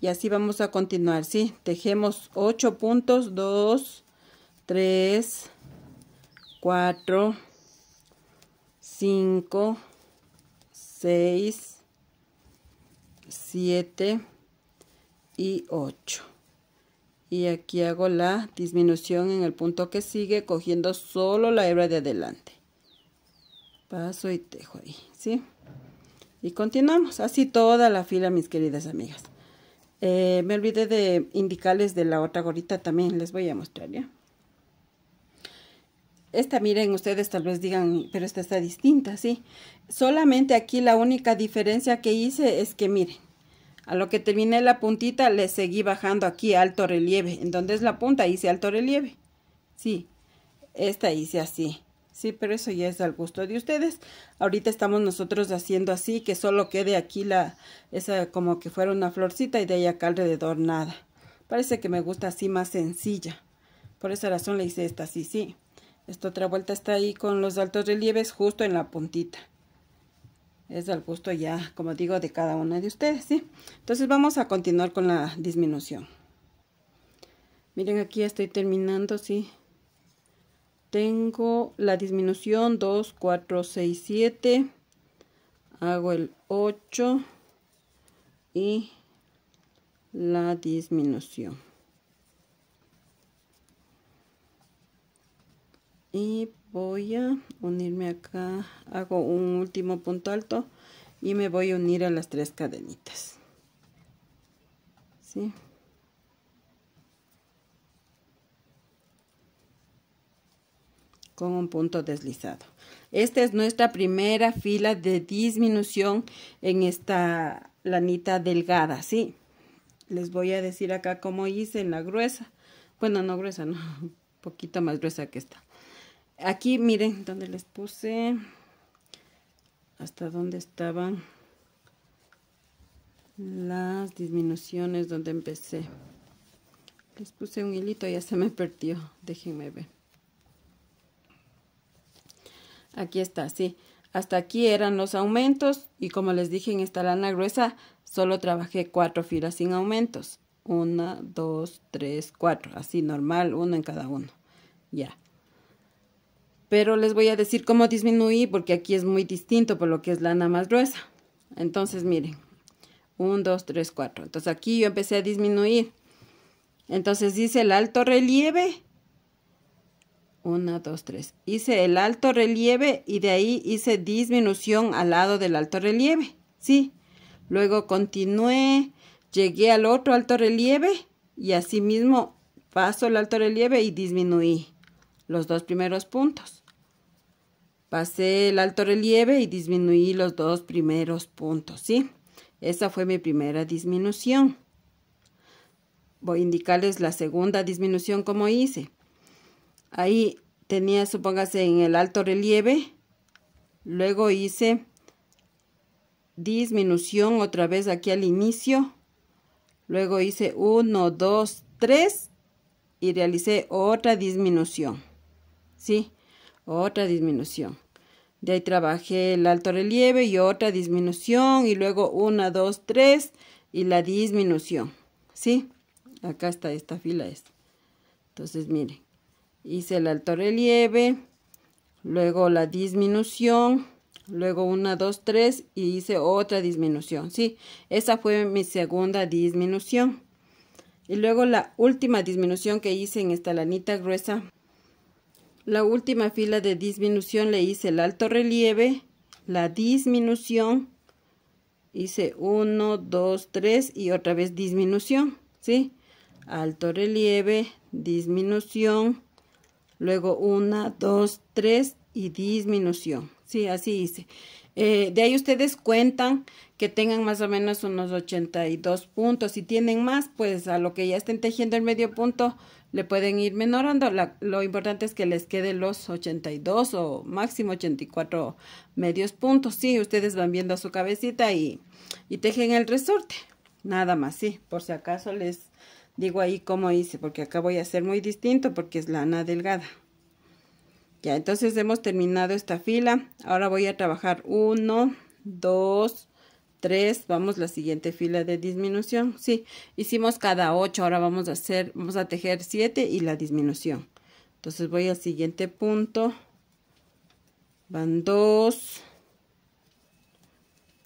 S1: y así vamos a continuar sí tejemos 8 puntos 2 3 4 5 6 7 y 8 y aquí hago la disminución en el punto que sigue cogiendo solo la hebra de adelante paso y tejo ahí, ¿sí? Y continuamos, así toda la fila, mis queridas amigas. Eh, me olvidé de indicarles de la otra gorita también, les voy a mostrar, ¿ya? Esta, miren, ustedes tal vez digan, pero esta está distinta, ¿sí? Solamente aquí la única diferencia que hice es que, miren, a lo que terminé la puntita, le seguí bajando aquí alto relieve. En donde es la punta, hice alto relieve. Sí, esta hice así. Sí, pero eso ya es al gusto de ustedes. Ahorita estamos nosotros haciendo así, que solo quede aquí la, esa como que fuera una florcita y de ahí acá alrededor nada. Parece que me gusta así más sencilla. Por esa razón le hice esta así, sí. Esta otra vuelta está ahí con los altos relieves justo en la puntita. Es al gusto ya, como digo, de cada una de ustedes, ¿sí? Entonces vamos a continuar con la disminución. Miren, aquí estoy terminando, sí, tengo la disminución 2, 4, 6, 7. Hago el 8 y la disminución. Y voy a unirme acá, hago un último punto alto y me voy a unir a las tres cadenitas. ¿Sí? con un punto deslizado. Esta es nuestra primera fila de disminución en esta lanita delgada, ¿sí? Les voy a decir acá cómo hice en la gruesa. Bueno, no gruesa, no, un poquito más gruesa que esta. Aquí, miren, donde les puse, hasta donde estaban las disminuciones donde empecé. Les puse un hilito, ya se me perdió, déjenme ver. Aquí está, sí. Hasta aquí eran los aumentos y como les dije en esta lana gruesa, solo trabajé cuatro filas sin aumentos. Una, dos, tres, cuatro. Así normal, uno en cada uno. Ya. Pero les voy a decir cómo disminuí porque aquí es muy distinto por lo que es lana más gruesa. Entonces miren, 1, 2, 3, cuatro. Entonces aquí yo empecé a disminuir. Entonces dice el alto relieve 1, dos, tres. Hice el alto relieve y de ahí hice disminución al lado del alto relieve. Sí. Luego continué, llegué al otro alto relieve y así mismo paso el alto relieve y disminuí los dos primeros puntos. Pasé el alto relieve y disminuí los dos primeros puntos, ¿sí? Esa fue mi primera disminución. Voy a indicarles la segunda disminución como hice. Ahí tenía, supóngase, en el alto relieve. Luego hice disminución otra vez aquí al inicio. Luego hice 1, 2, 3 y realicé otra disminución. ¿Sí? Otra disminución. De ahí trabajé el alto relieve y otra disminución y luego 1, 2, 3 y la disminución. ¿Sí? Acá está esta fila. es. Entonces, miren hice el alto relieve, luego la disminución, luego una, dos, tres y hice otra disminución, ¿sí? Esa fue mi segunda disminución. Y luego la última disminución que hice en esta lanita gruesa. La última fila de disminución le hice el alto relieve, la disminución, hice 1, 2, 3 y otra vez disminución, ¿sí? Alto relieve, disminución, Luego una, dos, tres y disminución. Sí, así hice. Eh, de ahí ustedes cuentan que tengan más o menos unos 82 puntos. Si tienen más, pues a lo que ya estén tejiendo el medio punto, le pueden ir menorando. lo importante es que les quede los 82 o máximo 84 medios puntos. Sí, ustedes van viendo a su cabecita y, y tejen el resorte. Nada más, sí, por si acaso les digo ahí como hice, porque acá voy a hacer muy distinto porque es lana delgada. Ya, entonces hemos terminado esta fila. Ahora voy a trabajar 1, 2, 3, vamos la siguiente fila de disminución. Sí, hicimos cada 8, ahora vamos a hacer, vamos a tejer 7 y la disminución. Entonces voy al siguiente punto. Van 2,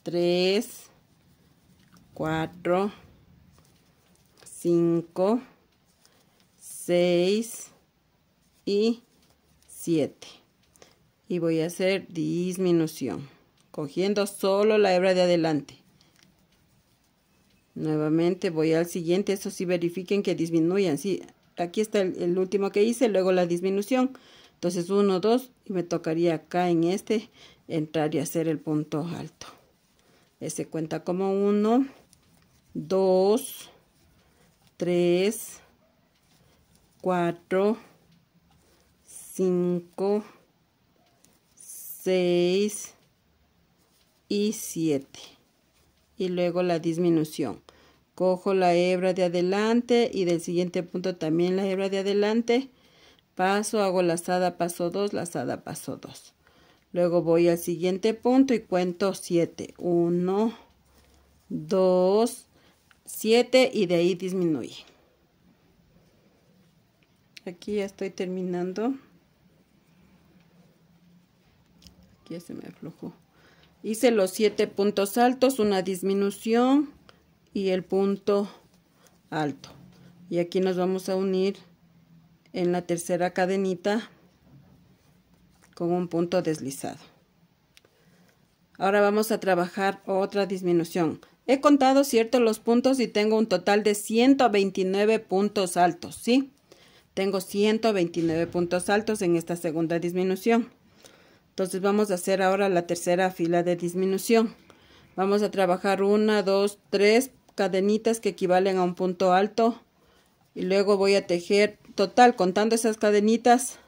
S1: 3, 4, 5. 5, 6 y 7. Y voy a hacer disminución, cogiendo solo la hebra de adelante. Nuevamente voy al siguiente, eso sí verifiquen que disminuyan. Sí, aquí está el, último que hice, luego la disminución. Entonces 1, 2 y me tocaría acá en este entrar y hacer el punto alto. Ese cuenta como 1, 2, 3, 4, 5, 6 y 7. Y luego la disminución. Cojo la hebra de adelante y del siguiente punto también la hebra de adelante. Paso, hago lazada, paso 2, lazada, paso 2. Luego voy al siguiente punto y cuento 7. 1, 2, 7 y de ahí disminuye. Aquí ya estoy terminando. Aquí ya se me aflojó. Hice los 7 puntos altos, una disminución y el punto alto. Y aquí nos vamos a unir en la tercera cadenita con un punto deslizado. Ahora vamos a trabajar otra disminución. He contado, ¿cierto?, los puntos y tengo un total de 129 puntos altos, ¿sí? Tengo 129 puntos altos en esta segunda disminución. Entonces vamos a hacer ahora la tercera fila de disminución. Vamos a trabajar una, dos, tres cadenitas que equivalen a un punto alto. Y luego voy a tejer, total, contando esas cadenitas,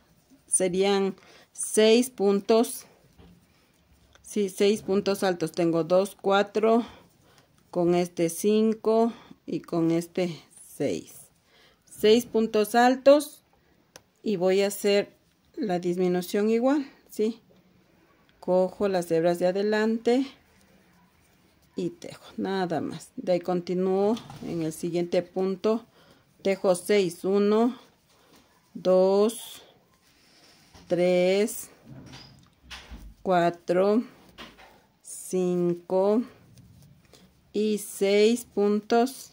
S1: serían seis puntos. Sí, seis puntos altos. Tengo dos, cuatro con este 5 y con este 6. 6 puntos altos y voy a hacer la disminución igual, ¿sí? Cojo las hebras de adelante y tejo, nada más. De ahí continúo en el siguiente punto, tejo 6, 1, 2, 3, 4, 5, y seis puntos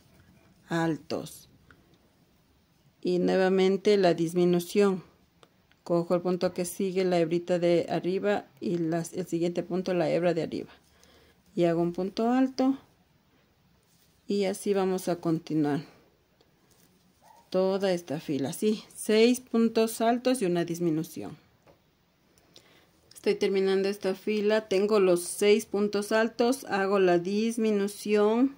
S1: altos. Y nuevamente la disminución. Cojo el punto que sigue, la hebrita de arriba y el siguiente punto la hebra de arriba. Y hago un punto alto y así vamos a continuar toda esta fila. Así, seis puntos altos y una disminución terminando esta fila, tengo los seis puntos altos, hago la disminución,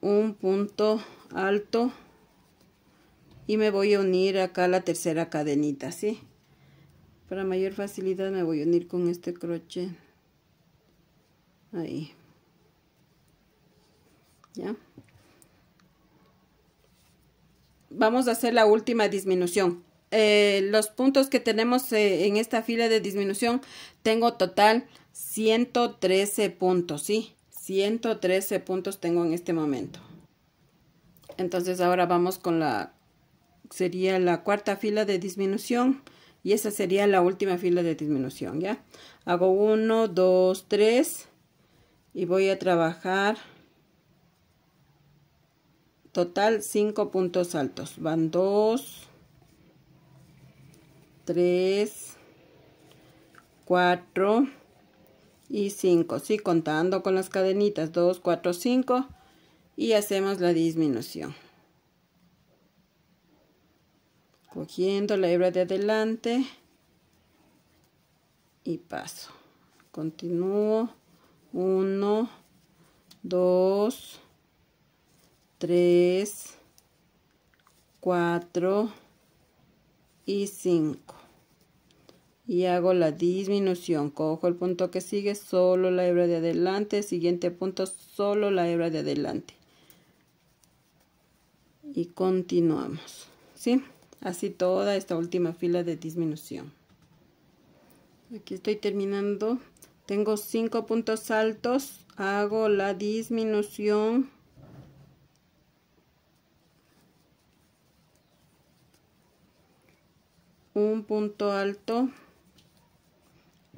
S1: un punto alto y me voy a unir acá a la tercera cadenita, ¿sí? Para mayor facilidad me voy a unir con este crochet. Ahí. ¿Ya? Vamos a hacer la última disminución. Eh, los puntos que tenemos eh, en esta fila de disminución, tengo total 113 puntos, ¿sí? 113 puntos tengo en este momento. Entonces ahora vamos con la, sería la cuarta fila de disminución y esa sería la última fila de disminución, ¿ya? Hago 1, 2, 3 y voy a trabajar total 5 puntos altos. Van 2, 3, 4 y 5. Sí, contando con las cadenitas 2, 4, 5 y hacemos la disminución. Cogiendo la hebra de adelante y paso. Continúo. 1, 2, 3, 4, 5 y 5. Y hago la disminución. Cojo el punto que sigue, solo la hebra de adelante. Siguiente punto, solo la hebra de adelante. Y continuamos. ¿Sí? Así toda esta última fila de disminución. Aquí estoy terminando. Tengo 5 puntos altos. Hago la disminución un punto alto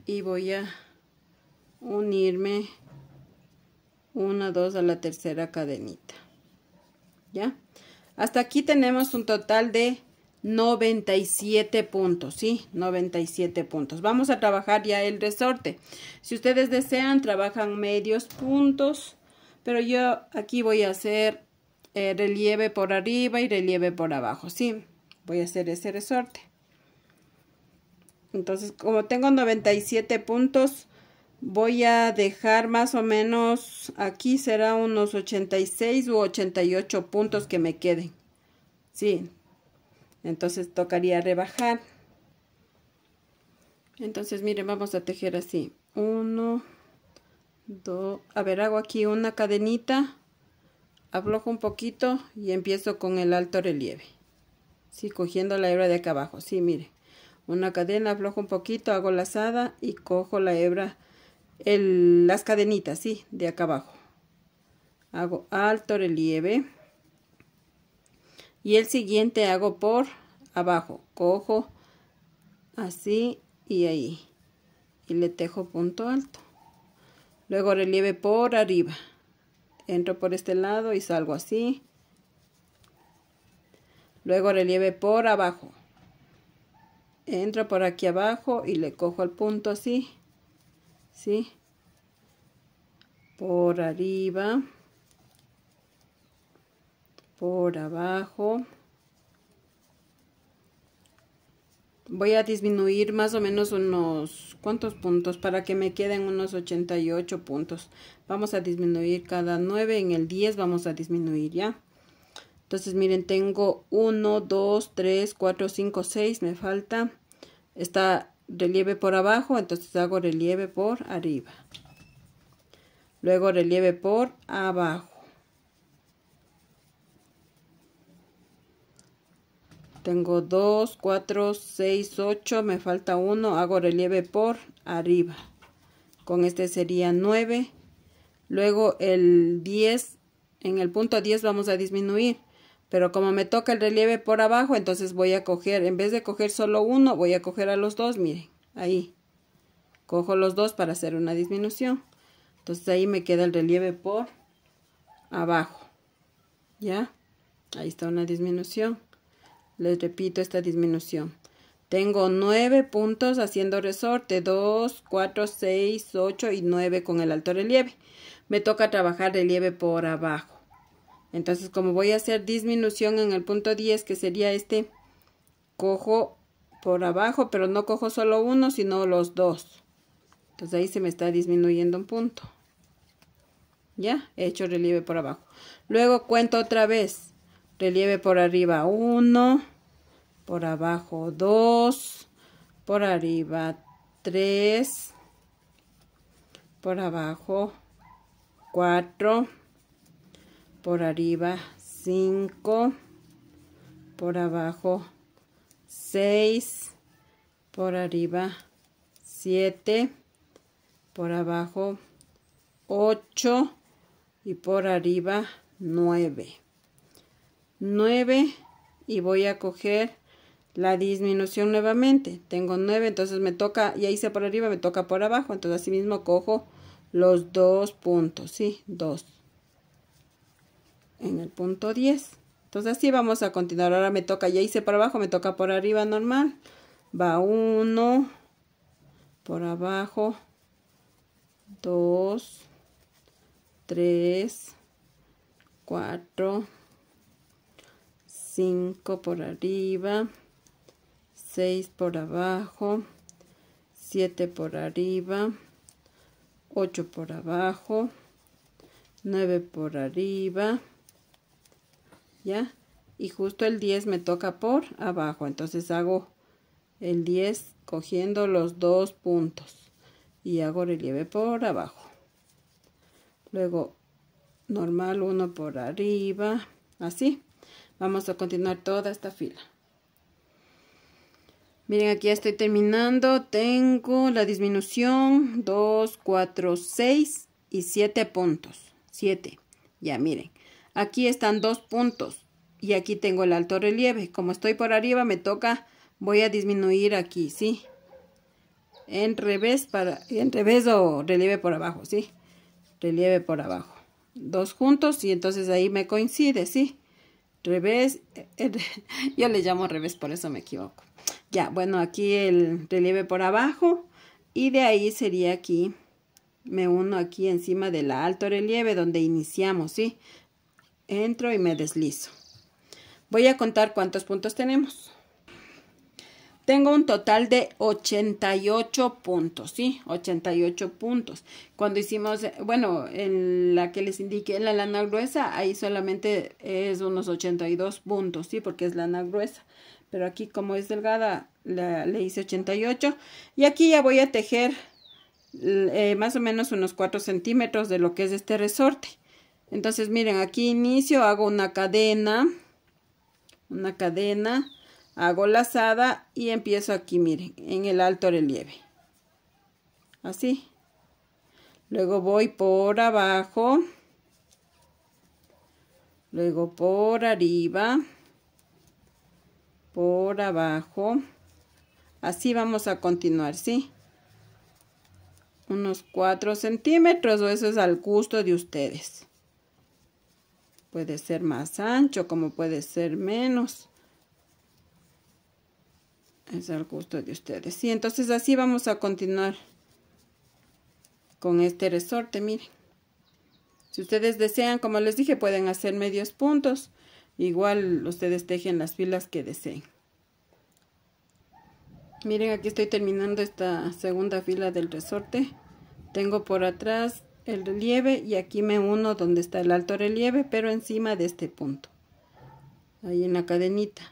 S1: y voy a unirme una dos a la tercera cadenita ya hasta aquí tenemos un total de 97 puntos, ¿sí? 97 puntos. Vamos a trabajar ya el resorte. Si ustedes desean, trabajan medios puntos, pero yo aquí voy a hacer eh, relieve por arriba y relieve por abajo, ¿sí? Voy a hacer ese resorte. Entonces, como tengo 97 puntos, voy a dejar más o menos, aquí será unos 86 u 88 puntos que me queden. Sí, entonces tocaría rebajar. Entonces, miren, vamos a tejer así. Uno, dos, a ver, hago aquí una cadenita, ablojo un poquito y empiezo con el alto relieve. Sí, cogiendo la hebra de acá abajo. Sí, miren una cadena, aflojo un poquito, hago lazada y cojo la hebra, el, las cadenitas, sí, de acá abajo. Hago alto relieve. Y el siguiente hago por abajo, cojo así y ahí. Y le tejo punto alto. Luego relieve por arriba. Entro por este lado y salgo así. Luego relieve por abajo entro por aquí abajo y le cojo el punto así sí por arriba por abajo voy a disminuir más o menos unos cuantos puntos para que me queden unos 88 puntos vamos a disminuir cada 9 en el 10 vamos a disminuir ya entonces, miren, tengo 1, 2, 3, 4, 5, 6, me falta. Está relieve por abajo, entonces hago relieve por arriba. Luego relieve por abajo. Tengo 2, 4, 6, 8, me falta 1, hago relieve por arriba. Con este sería 9. Luego el 10, en el punto 10 vamos a disminuir. Pero como me toca el relieve por abajo, entonces voy a coger, en vez de coger solo uno, voy a coger a los dos, miren, ahí. Cojo los dos para hacer una disminución. Entonces ahí me queda el relieve por abajo. ¿Ya? Ahí está una disminución. Les repito esta disminución. Tengo nueve puntos haciendo resorte, dos, cuatro, seis, ocho y nueve con el alto relieve. Me toca trabajar relieve por abajo. Entonces, como voy a hacer disminución en el punto 10, que sería este, cojo por abajo, pero no cojo solo uno, sino los dos. Entonces ahí se me está disminuyendo un punto. Ya, he hecho relieve por abajo. Luego cuento otra vez. Relieve por arriba uno, por abajo 2, por arriba 3, por abajo 4, por arriba 5, por abajo 6, por arriba 7, por abajo 8 y por arriba 9. 9 y voy a coger la disminución nuevamente. Tengo 9, entonces me toca, y ahí se por arriba, me toca por abajo. Entonces así mismo cojo los dos puntos, ¿sí? 2 en el punto 10. Entonces así vamos a continuar. Ahora me toca, ya hice por abajo, me toca por arriba normal. Va 1, por abajo, 2, 3, 4, 5 por arriba, 6 por abajo, 7 por arriba, 8 por abajo, 9 por arriba, ¿ya? Y justo el 10 me toca por abajo, entonces hago el 10 cogiendo los dos puntos y hago relieve por abajo. Luego normal uno por arriba, así. Vamos a continuar toda esta fila. Miren, aquí estoy terminando. Tengo la disminución 2, 4, 6 y 7 puntos. 7. Ya, miren. Aquí están dos puntos y aquí tengo el alto relieve. Como estoy por arriba me toca, voy a disminuir aquí, ¿sí? En revés, para, en revés o relieve por abajo, ¿sí? Relieve por abajo. Dos juntos y entonces ahí me coincide, ¿sí? Revés, eh, *laughs* yo le llamo revés, por eso me equivoco. Ya, bueno, aquí el relieve por abajo y de ahí sería aquí, me uno aquí encima del alto relieve donde iniciamos, ¿sí? entro y me deslizo. Voy a contar cuántos puntos tenemos. Tengo un total de 88 puntos, ¿sí? 88 puntos. Cuando hicimos, bueno, en la que les indiqué la lana gruesa, ahí solamente es unos 82 puntos, ¿sí? Porque es lana gruesa. Pero aquí como es delgada, le hice 88. Y aquí ya voy a tejer eh, más o menos unos 4 centímetros de lo que es este resorte. Entonces, miren, aquí inicio, hago una cadena, una cadena, hago lazada y empiezo aquí, miren, en el alto relieve. Así. Luego voy por abajo. Luego por arriba. Por abajo. Así vamos a continuar, ¿sí? Unos 4 centímetros o eso es al gusto de ustedes. Puede ser más ancho, como puede ser menos. Es al gusto de ustedes. Y entonces así vamos a continuar con este resorte, miren. Si ustedes desean, como les dije, pueden hacer medios puntos. Igual ustedes tejen las filas que deseen. Miren, aquí estoy terminando esta segunda fila del resorte. Tengo por atrás el relieve y aquí me uno donde está el alto relieve, pero encima de este punto. Ahí en la cadenita.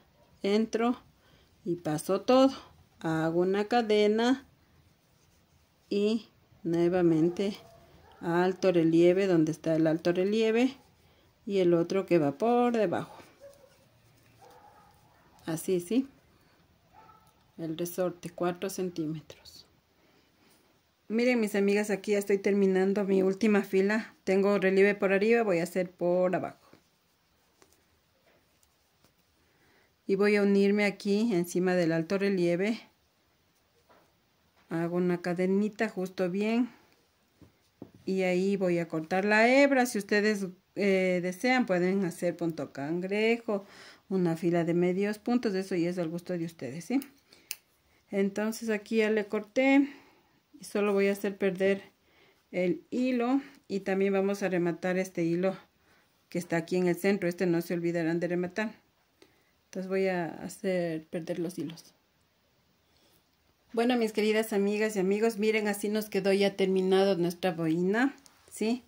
S1: Entro y paso todo. Hago una cadena y nuevamente alto relieve donde está el alto relieve y el otro que va por debajo. Así, ¿sí? El resorte 4 centímetros. Miren mis amigas, aquí ya estoy terminando mi última fila. Tengo relieve por arriba, voy a hacer por abajo. Y voy a unirme aquí encima del alto relieve. Hago una cadenita justo bien. Y ahí voy a cortar la hebra. Si ustedes eh, desean pueden hacer punto cangrejo, una fila de medios puntos. Eso ya es al gusto de ustedes, ¿sí? Entonces aquí ya le corté y solo voy a hacer perder el hilo y también vamos a rematar este hilo que está aquí en el centro este no se olvidarán de rematar entonces voy a hacer perder los hilos bueno mis queridas amigas y amigos miren así nos quedó ya terminado nuestra boina sí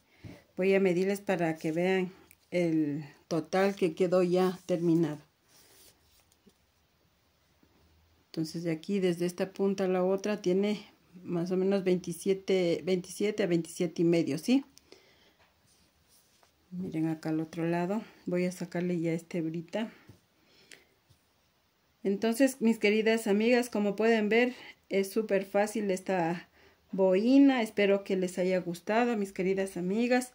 S1: voy a medirles para que vean el total que quedó ya terminado entonces de aquí desde esta punta a la otra tiene más o menos 27, 27 a 27 y medio, ¿sí? Miren acá al otro lado. Voy a sacarle ya este brita. Entonces, mis queridas amigas, como pueden ver, es súper fácil esta boina. Espero que les haya gustado, mis queridas amigas.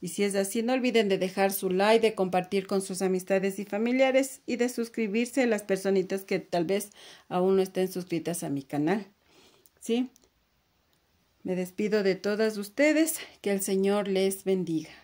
S1: Y si es así, no olviden de dejar su like, de compartir con sus amistades y familiares y de suscribirse a las personitas que tal vez aún no estén suscritas a mi canal. ¿sí? Me despido de todas ustedes, que el Señor les bendiga.